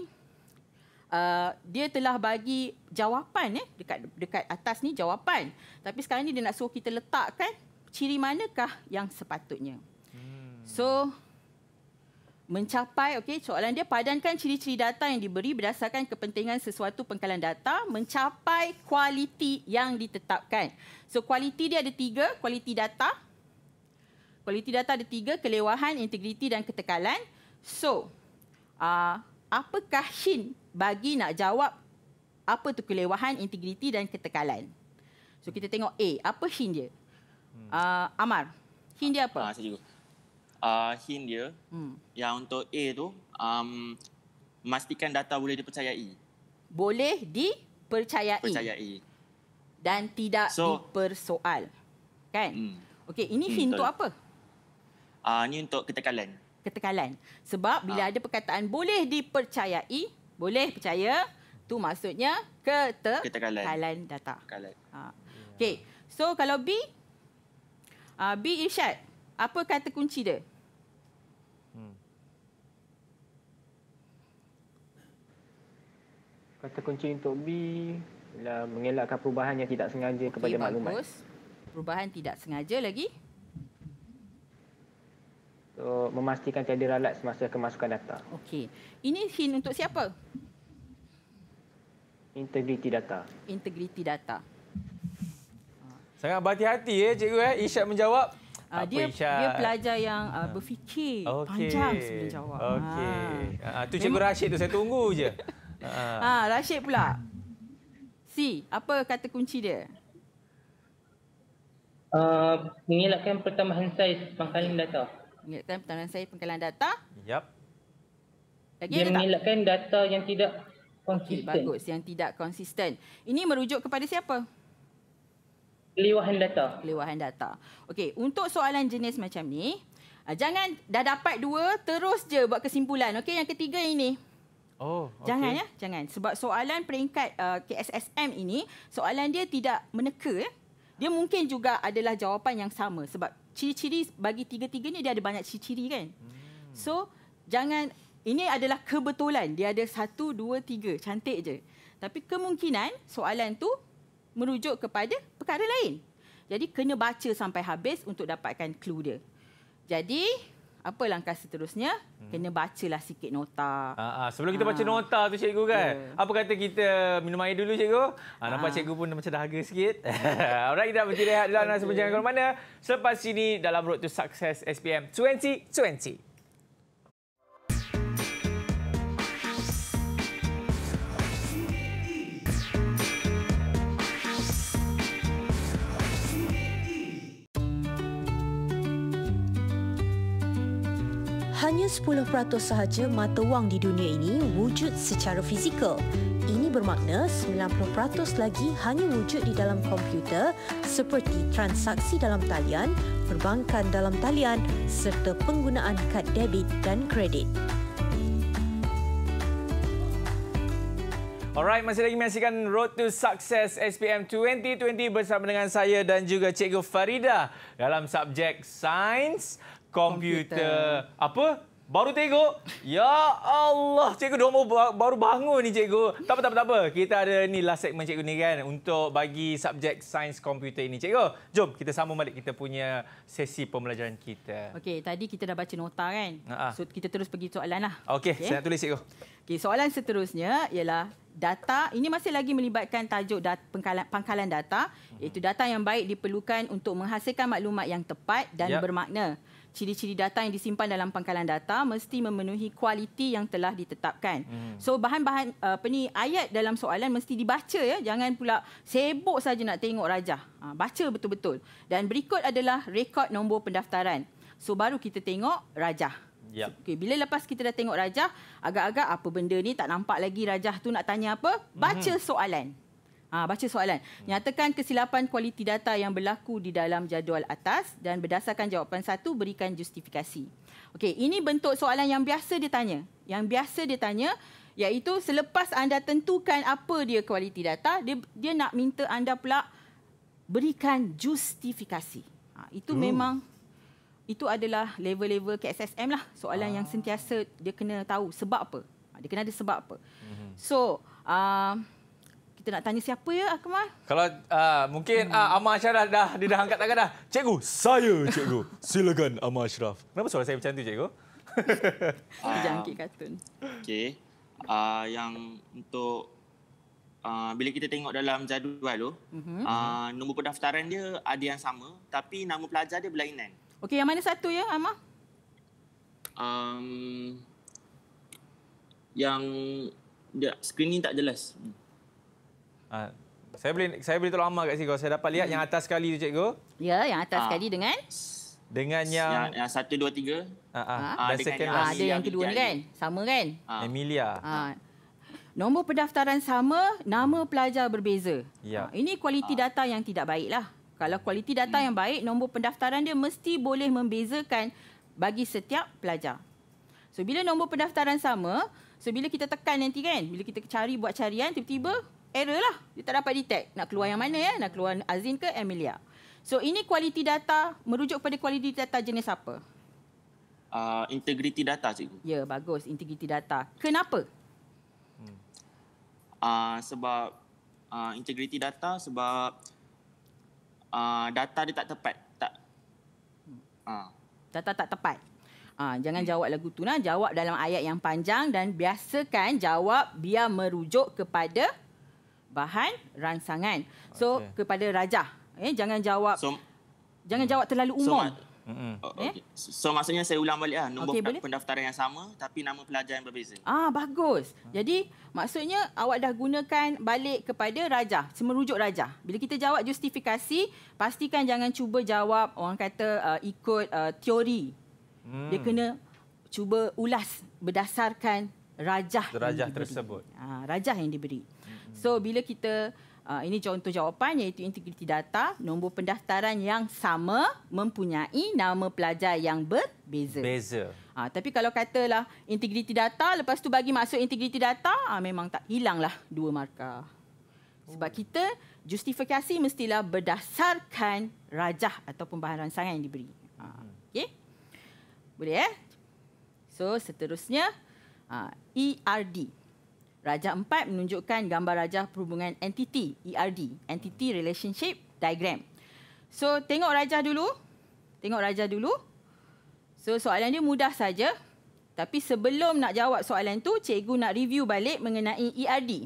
Uh, dia telah bagi jawapan eh dekat dekat atas ni jawapan. Tapi sekarang ni dia nak suruh kita letakkan ciri manakah yang sepatutnya. Hmm. So mencapai okay soalan dia padankan ciri-ciri data yang diberi berdasarkan kepentingan sesuatu pengkalan data mencapai kualiti yang ditetapkan. So kualiti dia ada tiga, kualiti data. Kualiti data ada tiga, kelewahan, integriti dan ketekalan. So uh, apakah hint bagi nak jawab apa tu kelewahan, integriti dan ketekalan. So kita tengok A, apa hin dia? Uh, Amar, hin dia apa? Ah, saya juga. Uh, ah, hin dia, hmm. yang untuk A tu, um, memastikan data boleh dipercayai. Boleh dipercayai. Percayai. Dan tidak so, dipersoal. Kan? Hmm. Okay, ini hmm, hin untuk apa? Uh, ini untuk ketekalan. Ketekalan. Sebab bila uh. ada perkataan boleh dipercayai, boleh percaya tu maksudnya ketekalan data. Ha. Okay. So kalau B, uh, B Irsyad, apa kata kunci dia? Hmm. Kata kunci untuk B ialah mengelakkan perubahan yang tidak sengaja okay, kepada bagus. maklumat. Perubahan tidak sengaja lagi untuk uh, memastikan tiada ralat semasa kemasukan data. Okey. Ini hin untuk siapa? Integriti data. Integriti data. Sangat berhati-hati ya cikgu eh Isyad menjawab. Ah, apa dia Isyad? dia pelajar yang uh, berfikir okay. panjang sebelum jawab. Okey. Ha. Ha, tu cikgu Memang... Rashid tu saya tunggu je. Ha. *laughs* ha Rashid pula. Si, apa kata kunci dia? Uh, mengelakkan pertambahan saiz pangkalan data mengelakkan pertanyaan saya pengkalan data. Yep. Lagi dia mengelakkan data yang tidak konsisten. Okay, bagus, yang tidak konsisten. Ini merujuk kepada siapa? Keliwahan data. Keliwahan data. Okey, untuk soalan jenis macam ni, ah, jangan dah dapat dua, terus je buat kesimpulan. Okey, yang ketiga ini. Oh, okay. Jangan ya, jangan. Sebab soalan peringkat uh, ah, KSSM ini, soalan dia tidak meneka. Ya? Dia mungkin juga adalah jawapan yang sama sebab ciri-ciri bagi tiga tiga ni dia ada banyak ciri-ciri kan. Hmm. So jangan ini adalah kebetulan dia ada satu, dua, tiga. Cantik je. Tapi kemungkinan soalan tu merujuk kepada perkara lain. Jadi kena baca sampai habis untuk dapatkan clue dia. Jadi apa langkah seterusnya? Hmm. Kena bacalah sikit nota. Ha, ha. Sebelum kita ha. baca nota tu cikgu kan? Yeah. Apa kata kita minum air dulu cikgu? Ha, ha. cikgu pun macam dahaga sikit. *laughs* Alright, kita nak berhenti rehat dalam okay. sepanjang ya. mana. Selepas ini dalam Road to Success SPM 2020. Hanya 10% sahaja mata wang di dunia ini wujud secara fizikal. Ini bermakna 90% lagi hanya wujud di dalam komputer seperti transaksi dalam talian, perbankan dalam talian serta penggunaan kad debit dan kredit. Alright, masih lagi menyaksikan Road to Success SPM 2020 bersama dengan saya dan juga Cikgu Farida dalam subjek Sains komputer. komputer. Apa? Baru tengok. Ya Allah, cikgu dah mau baru bangun ni cikgu. Tak apa, tak apa, tak apa. Kita ada ni last segment cikgu ni kan untuk bagi subjek sains komputer ini. Cikgu, jom kita sambung balik kita punya sesi pembelajaran kita. Okey, tadi kita dah baca nota kan? Uh-huh. So, kita terus pergi soalan lah. Okey, okay. saya nak tulis cikgu. Okey, soalan seterusnya ialah data ini masih lagi melibatkan tajuk dat, pengkalan, pangkalan data hmm. iaitu data yang baik diperlukan untuk menghasilkan maklumat yang tepat dan yep. Ya. bermakna ciri-ciri data yang disimpan dalam pangkalan data mesti memenuhi kualiti yang telah ditetapkan. Hmm. So bahan-bahan uh, apa ni ayat dalam soalan mesti dibaca ya, jangan pula sibuk saja nak tengok rajah. Ha, baca betul-betul. Dan berikut adalah rekod nombor pendaftaran. So baru kita tengok rajah. Ya. Yep. Okay, bila lepas kita dah tengok rajah, agak-agak apa benda ni tak nampak lagi rajah tu nak tanya apa? Mhm. Baca hmm. soalan. Ah, baca soalan. Nyatakan kesilapan kualiti data yang berlaku di dalam jadual atas dan berdasarkan jawapan satu berikan justifikasi. Okey, ini bentuk soalan yang biasa ditanya. Yang biasa ditanya iaitu selepas anda tentukan apa dia kualiti data, dia dia nak minta anda pula berikan justifikasi. Ha, itu hmm. memang itu adalah level-level KSSM lah. Soalan ha. yang ah. sentiasa dia kena tahu sebab apa. Ha, dia kena ada sebab apa. Hmm. So, uh, kita nak tanya siapa ya Akmal? Kalau uh, mungkin ah, hmm. uh, Amar Ashraf dah dia dah angkat tangan dah. Cikgu, saya cikgu. Silakan Amar Ashraf. Kenapa suara saya macam tu cikgu? *laughs* Jangan angkat Okey. Uh, yang untuk uh, bila kita tengok dalam jadual tu, uh-huh. uh, nombor pendaftaran dia ada yang sama tapi nama pelajar dia berlainan. Okey, yang mana satu ya Amar? Um, yang dia, screen ni tak jelas. Ha, saya boleh saya boleh tolong Amal kat sini kalau saya dapat lihat hmm. yang atas sekali tu cikgu. Ya, yang atas ah. sekali ha. dengan dengan yang yang, yang satu, dua, tiga. Ha, ha. Ha, dan dengan second yang ada yang, yang kedua ni kan? Sama kan? Ha. Emilia. Ha. Nombor pendaftaran sama, nama hmm. pelajar berbeza. Ya. Ha. Ini kualiti ha. data yang tidak baiklah. Kalau kualiti data hmm. yang baik, nombor pendaftaran dia mesti boleh membezakan bagi setiap pelajar. So bila nombor pendaftaran sama, so bila kita tekan nanti kan, bila kita cari buat carian tiba-tiba error lah. dia tak dapat detect nak keluar yang mana ya. Nak keluar Azin ke Amelia. So ini kualiti data merujuk kepada kualiti data jenis apa? Uh, ah, integrity data cikgu. Ya yeah, bagus integrity data. Kenapa? Hmm. Uh, sebab uh, ah, integrity data sebab uh, data dia tak tepat. Tak. Uh. Data tak tepat. Ha, jangan hmm. jawab lagu tu nah. Jawab dalam ayat yang panjang dan biasakan jawab biar merujuk kepada bahan rangsangan. So okay. kepada Rajah, eh, jangan jawab so, jangan hmm. jawab terlalu umum. So, mm oh, eh? Okay. So maksudnya saya ulang balik lah, Nombor okay, pendaftaran yang sama Tapi nama pelajar yang berbeza Ah Bagus Jadi maksudnya awak dah gunakan Balik kepada raja Semerujuk raja Bila kita jawab justifikasi Pastikan jangan cuba jawab Orang kata uh, ikut uh, teori mm. Dia hmm. kena cuba ulas Berdasarkan rajah Rajah tersebut ah, Rajah yang diberi So bila kita uh, ini contoh jawapan iaitu integriti data, nombor pendaftaran yang sama mempunyai nama pelajar yang berbeza. Beza. Ha, tapi kalau katalah integriti data lepas tu bagi masuk integriti data, ha, memang tak hilanglah dua markah. Sebab oh. kita justifikasi mestilah berdasarkan rajah ataupun bahan rangsangan yang diberi. Ha, ah, hmm. okay? Boleh eh? So seterusnya, ha, ERD. Rajah 4 menunjukkan gambar rajah perhubungan entiti, ERD, Entity Relationship Diagram. So, tengok rajah dulu. Tengok rajah dulu. So, soalan dia mudah saja. Tapi sebelum nak jawab soalan tu, cikgu nak review balik mengenai ERD.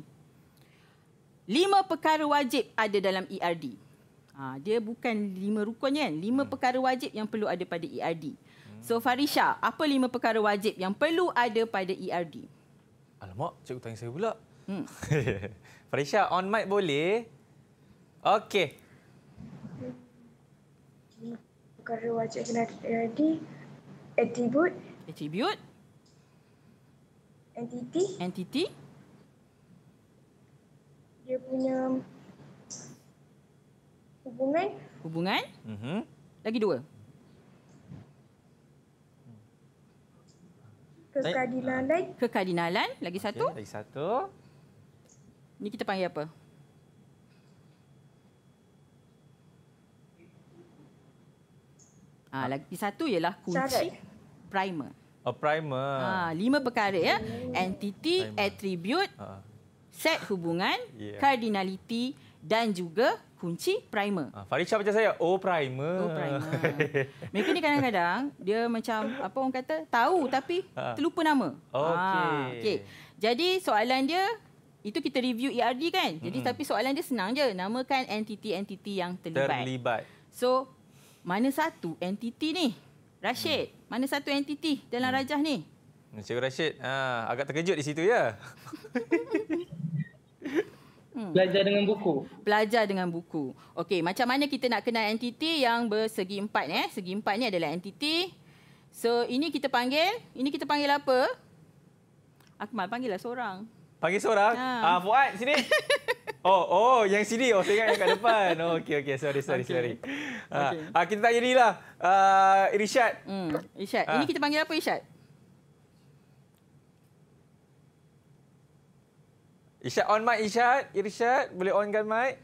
Lima perkara wajib ada dalam ERD. Ha, dia bukan lima rukun kan? Lima hmm. perkara wajib yang perlu ada pada ERD. So, Farisha, apa lima perkara wajib yang perlu ada pada ERD? Alamak, cikgu tanya saya pula. Hmm. *laughs* Farisha, on mic boleh? Okey. Perkara wajib kena ready. Attribute. Atribut. Entity. Entiti. Dia punya hubungan. Hubungan. Mm -hmm. Lagi dua. Kekadinalan. Kekadinalan. Lagi okay, satu. Lagi satu. Ini kita panggil apa? Ah, ha, lagi satu ialah kunci primer. A primer. ha, lima perkara ya. Entity, attribute, ah. set hubungan, yeah. cardinality, dan juga kunci primer. Ah, Farisha macam saya, oh primer. Oh primer. Mereka ni kadang-kadang dia macam apa orang kata tahu tapi ah. terlupa nama. Okey. Ah, okay. Jadi soalan dia itu kita review ERD kan. Jadi mm-hmm. tapi soalan dia senang je, namakan entiti-entiti yang terlibat. Terlibat. So mana satu entiti ni? Rashid, hmm. mana satu entiti dalam hmm. rajah ni? Encik Rashid, ah, agak terkejut di situ ya. *laughs* Hmm. Belajar dengan buku. Belajar dengan buku. Okey, macam mana kita nak kenal entiti yang bersegi empat eh? Segi empat ni adalah entiti. So, ini kita panggil, ini kita panggil apa? Akmal panggillah seorang. Panggil seorang? Ha. Ah, Fuad sini. *laughs* oh, oh, yang sini. Oh, saya ingat yang kat depan. Oh, *laughs* okey okey, sorry sorry okay. sorry. Ah, okay. ah, kita tanya dirilah. Ah, Irshad. Hmm, Irshad. Ah. Ini kita panggil apa Irshad? Isyad on mic Isyad. Irsyad boleh onkan mic.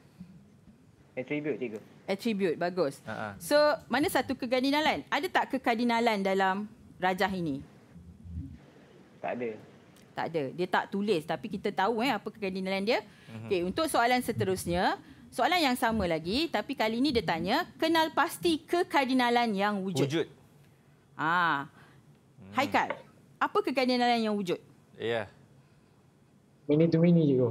Attribute cikgu. Attribute bagus. Uh-huh. So mana satu kekardinalan? Ada tak kekardinalan dalam rajah ini? Tak ada. Tak ada. Dia tak tulis tapi kita tahu eh apa kekardinalan dia. Uh-huh. Okey, untuk soalan seterusnya, soalan yang sama lagi tapi kali ini dia tanya kenal pasti kekardinalan yang wujud. Wujud. Ah. Haikal, hmm. apa kekardinalan yang wujud? Ya. Yeah. Many to many je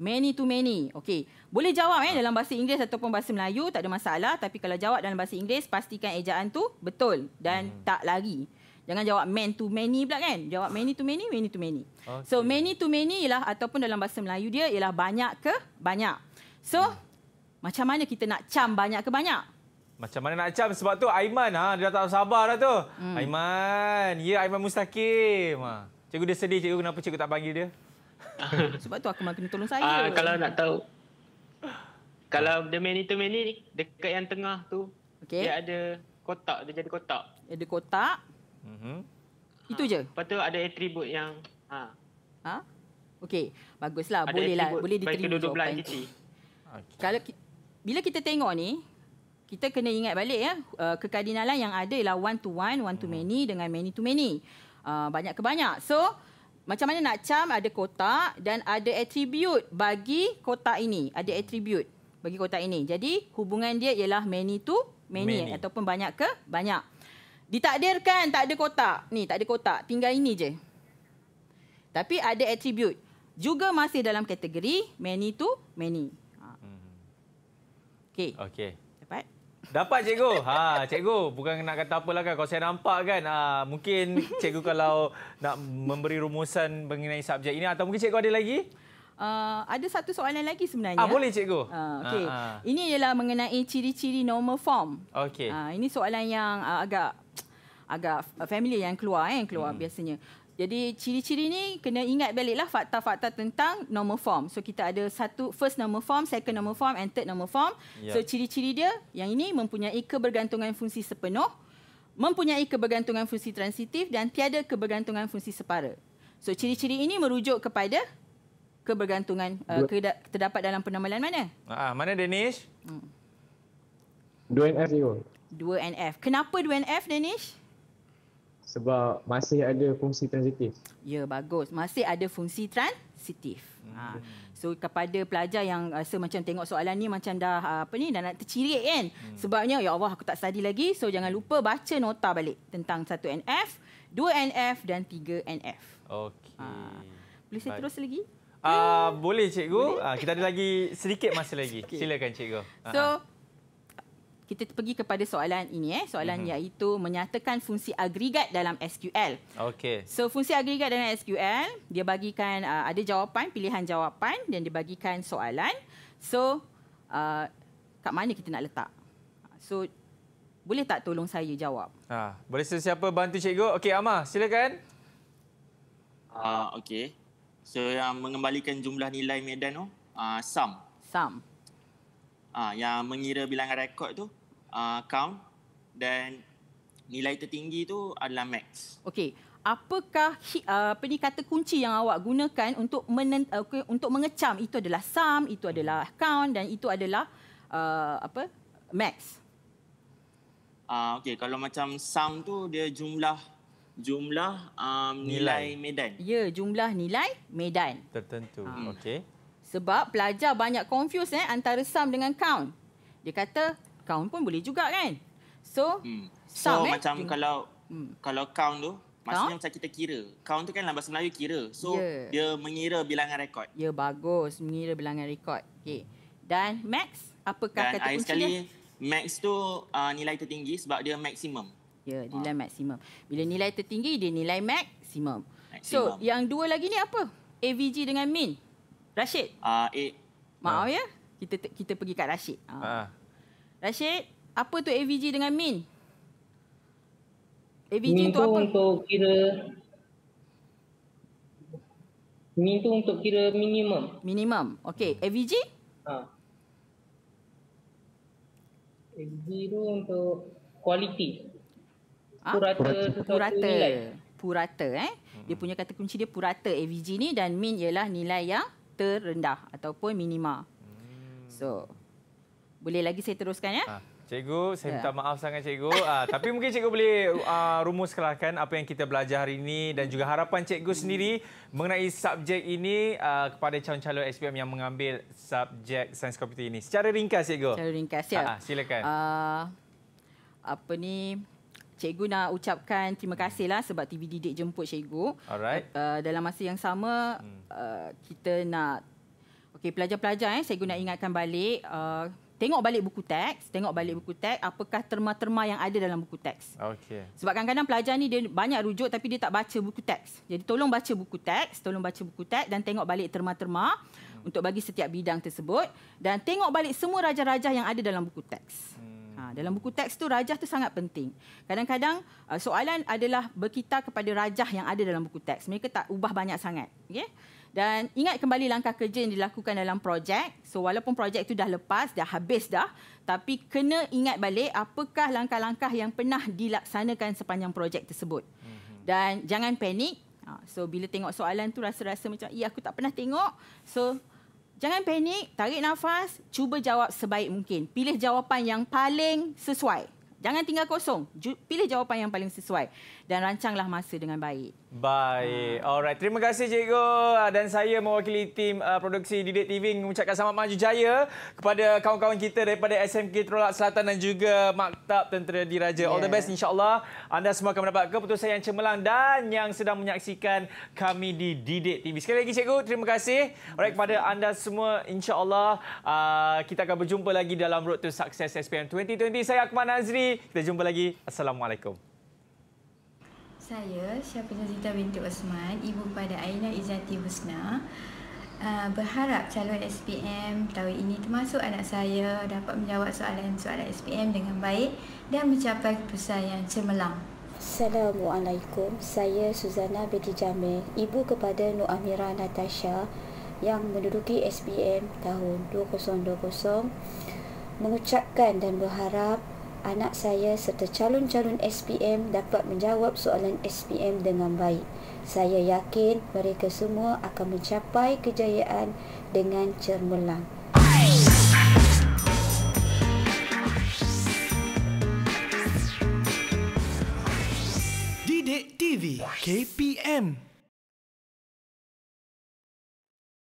Many to many. Okey. Boleh jawab eh dalam bahasa Inggeris ataupun bahasa Melayu tak ada masalah tapi kalau jawab dalam bahasa Inggeris pastikan ejaan tu betul dan hmm. tak lari. Jangan jawab man to many pula kan? Jawab many to many, many to many. Okay. So many to many ialah ataupun dalam bahasa Melayu dia ialah banyak ke banyak. So hmm. macam mana kita nak cam banyak ke banyak? Macam mana nak cam sebab tu Aiman ha dia tak sabar dah tu. Hmm. Aiman, ya Aiman Mustaqim. Ha. Cikgu dia sedih cikgu kenapa cikgu tak panggil dia? *laughs* Sebab tu aku makin kena tolong saya. Uh, kalau nak tahu. Kalau the many to many dekat yang tengah tu. Okay. Dia ada kotak. Dia jadi kotak. Ada kotak. Mm-hmm. Itu ha. je? Lepas tu ada atribut yang. Ha. ha? Okay. Baguslah. Ada boleh lah. Boleh diterima jawapan. Kedua-dua belah kecil. Okay. Kalau bila kita tengok ni, kita kena ingat balik ya, uh, kekadinalan yang ada ialah one to one, one to hmm. many dengan many to many. Uh, banyak ke banyak. So, macam mana nak cam ada kotak dan ada atribut bagi kotak ini. Ada atribut bagi kotak ini. Jadi hubungan dia ialah many to many, many. ataupun banyak ke banyak. Ditakdirkan tak ada kotak. Ni tak ada kotak. Tinggal ini je. Tapi ada atribut Juga masih dalam kategori many to many. Ha. Hmm. Okay. Okay. Dapat cikgu. Ha, cikgu bukan nak kata apalah kan. Kalau saya nampak kan. Ha, mungkin cikgu kalau nak memberi rumusan mengenai subjek ini. Atau mungkin cikgu ada lagi? Uh, ada satu soalan lagi sebenarnya. Ah, boleh cikgu. Uh, ah, okay. ha, ah, ah. ha. Ini ialah mengenai ciri-ciri normal form. Okay. Uh, ini soalan yang uh, agak agak family yang keluar. Eh, keluar hmm. biasanya. Jadi ciri-ciri ni kena ingat baliklah fakta-fakta tentang normal form. So kita ada satu first normal form, second normal form and third normal form. Ya. So ciri-ciri dia yang ini mempunyai kebergantungan fungsi sepenuh, mempunyai kebergantungan fungsi transitif dan tiada kebergantungan fungsi separa. So ciri-ciri ini merujuk kepada kebergantungan uh, terdapat dalam penamalan mana? Ah, mana Danish? 2NF. Hmm. 2NF. Kenapa 2NF Danish? sebab masih ada fungsi transitif. Ya bagus. Masih ada fungsi transitif. Hmm. Ha. So kepada pelajar yang rasa macam tengok soalan ni macam dah ah, apa ni dah nak tercirik kan. Hmm. Sebabnya ya Allah aku tak study lagi. So jangan lupa baca nota balik tentang 1NF, 2NF dan 3NF. Okey. Ha. Boleh saya terus lagi? Uh, boleh cikgu. Boleh? Uh, kita ada lagi sedikit masa lagi. Okay. Silakan cikgu. Uh-huh. So kita pergi kepada soalan ini eh soalan mm -hmm. iaitu menyatakan fungsi agregat dalam SQL. Okey. So fungsi agregat dalam SQL dia bagikan uh, ada jawapan pilihan jawapan dan dia bagikan soalan. So uh, kat mana kita nak letak? So boleh tak tolong saya jawab? Ha, boleh sesiapa bantu cikgu? Okey Amar, silakan. Ah uh, okey. So yang mengembalikan jumlah nilai medan tu uh, sum. Sum. Ah uh, yang mengira bilangan rekod tu Uh, count dan nilai tertinggi tu adalah max. Okey. Apakah uh, apa ni kata kunci yang awak gunakan untuk menent, uh, untuk mengecam itu adalah sum, itu adalah Count dan itu adalah uh, apa? max. Ah uh, okey kalau macam sum tu dia jumlah jumlah um, nilai. nilai medan. Ya, jumlah nilai medan. Tertentu. Hmm. Okey. Sebab pelajar banyak confuse eh antara sum dengan count. Dia kata account pun boleh juga kan. So, hmm. so sum, macam eh? kalau hmm. kalau count tu Maksudnya count? macam kita kira. Count tu kan dalam bahasa Melayu kira. So, yeah. dia mengira bilangan rekod. Ya, yeah, bagus. Mengira bilangan rekod. Okay. Dan max, apakah Dan kata kuncinya? sekali, max tu uh, nilai tertinggi sebab dia maksimum. Ya, yeah, nilai uh. maksimum. Bila nilai tertinggi, dia nilai maksimum. So, yang dua lagi ni apa? AVG dengan min. Rashid? Uh, A. Maaf uh. ya. Kita kita pergi kat Rashid. Uh. Uh. Rashid, apa tu AVG dengan min? AVG min tu, tu apa? Untuk kira min tu untuk kira minimum. Minimum. Okey, AVG? Ha. AVG tu untuk quality. Ha? Ah, purata. Purata. Purata eh. Dia punya kata kunci dia purata AVG ni dan min ialah nilai yang terendah ataupun minima. So, boleh lagi saya teruskan ya? Ha. Cikgu, saya ya. minta maaf sangat cikgu. Uh, *laughs* tapi mungkin cikgu boleh uh, rumuskan apa yang kita belajar hari ini dan juga harapan cikgu sendiri mengenai subjek ini uh, kepada calon-calon SPM yang mengambil subjek sains komputer ini. Secara ringkas cikgu. Secara ringkas ya. Ha, silakan. Uh, apa ni Cikgu nak ucapkan terima kasihlah sebab TV Didik jemput Cikgu. Alright. Uh, dalam masa yang sama uh, kita nak okay, pelajar-pelajar eh Cikgu nak ingatkan balik uh, tengok balik buku teks, tengok balik buku teks, apakah terma-terma yang ada dalam buku teks. Okey. Sebab kadang-kadang pelajar ni dia banyak rujuk tapi dia tak baca buku teks. Jadi tolong baca buku teks, tolong baca buku teks dan tengok balik terma-terma hmm. untuk bagi setiap bidang tersebut dan tengok balik semua raja-raja yang ada dalam buku teks. Hmm. Ha, dalam buku teks tu rajah tu sangat penting. Kadang-kadang uh, soalan adalah berkita kepada rajah yang ada dalam buku teks. Mereka tak ubah banyak sangat. Okey. Dan ingat kembali langkah kerja yang dilakukan dalam projek. So walaupun projek itu dah lepas, dah habis dah. Tapi kena ingat balik apakah langkah-langkah yang pernah dilaksanakan sepanjang projek tersebut. Mhm. Dan jangan panik. Ha, so bila tengok soalan tu rasa-rasa macam, iya aku tak pernah tengok. So jangan panik, tarik nafas, cuba jawab sebaik mungkin. Pilih jawapan yang paling sesuai. Jangan tinggal kosong. Pilih jawapan yang paling sesuai dan rancanglah masa dengan baik. Baik. Ha. Alright. Terima kasih cikgu uh, dan saya mewakili tim uh, produksi Didik TV mengucapkan selamat maju jaya kepada kawan-kawan kita daripada SMK Terolak Selatan dan juga Maktab Tentera Diraja. Yeah. All the best insya-Allah. Anda semua akan mendapat keputusan yang cemerlang dan yang sedang menyaksikan kami di Didik TV. Sekali lagi cikgu, terima kasih. Alright kepada anda semua insya-Allah uh, kita akan berjumpa lagi dalam Road to Success SPM 2020. Saya Akmal Nazri. Kita jumpa lagi. Assalamualaikum saya Syafina Zita binti Osman, ibu kepada Aina Izati Husna. Uh, berharap calon SPM tahun ini termasuk anak saya dapat menjawab soalan-soalan SPM dengan baik dan mencapai keputusan yang cemerlang. Assalamualaikum, saya Suzana binti Jamil, ibu kepada Nur Amira Natasha yang menduduki SPM tahun 2020 mengucapkan dan berharap anak saya serta calon-calon SPM dapat menjawab soalan SPM dengan baik. Saya yakin mereka semua akan mencapai kejayaan dengan cermelang. Didik TV KPM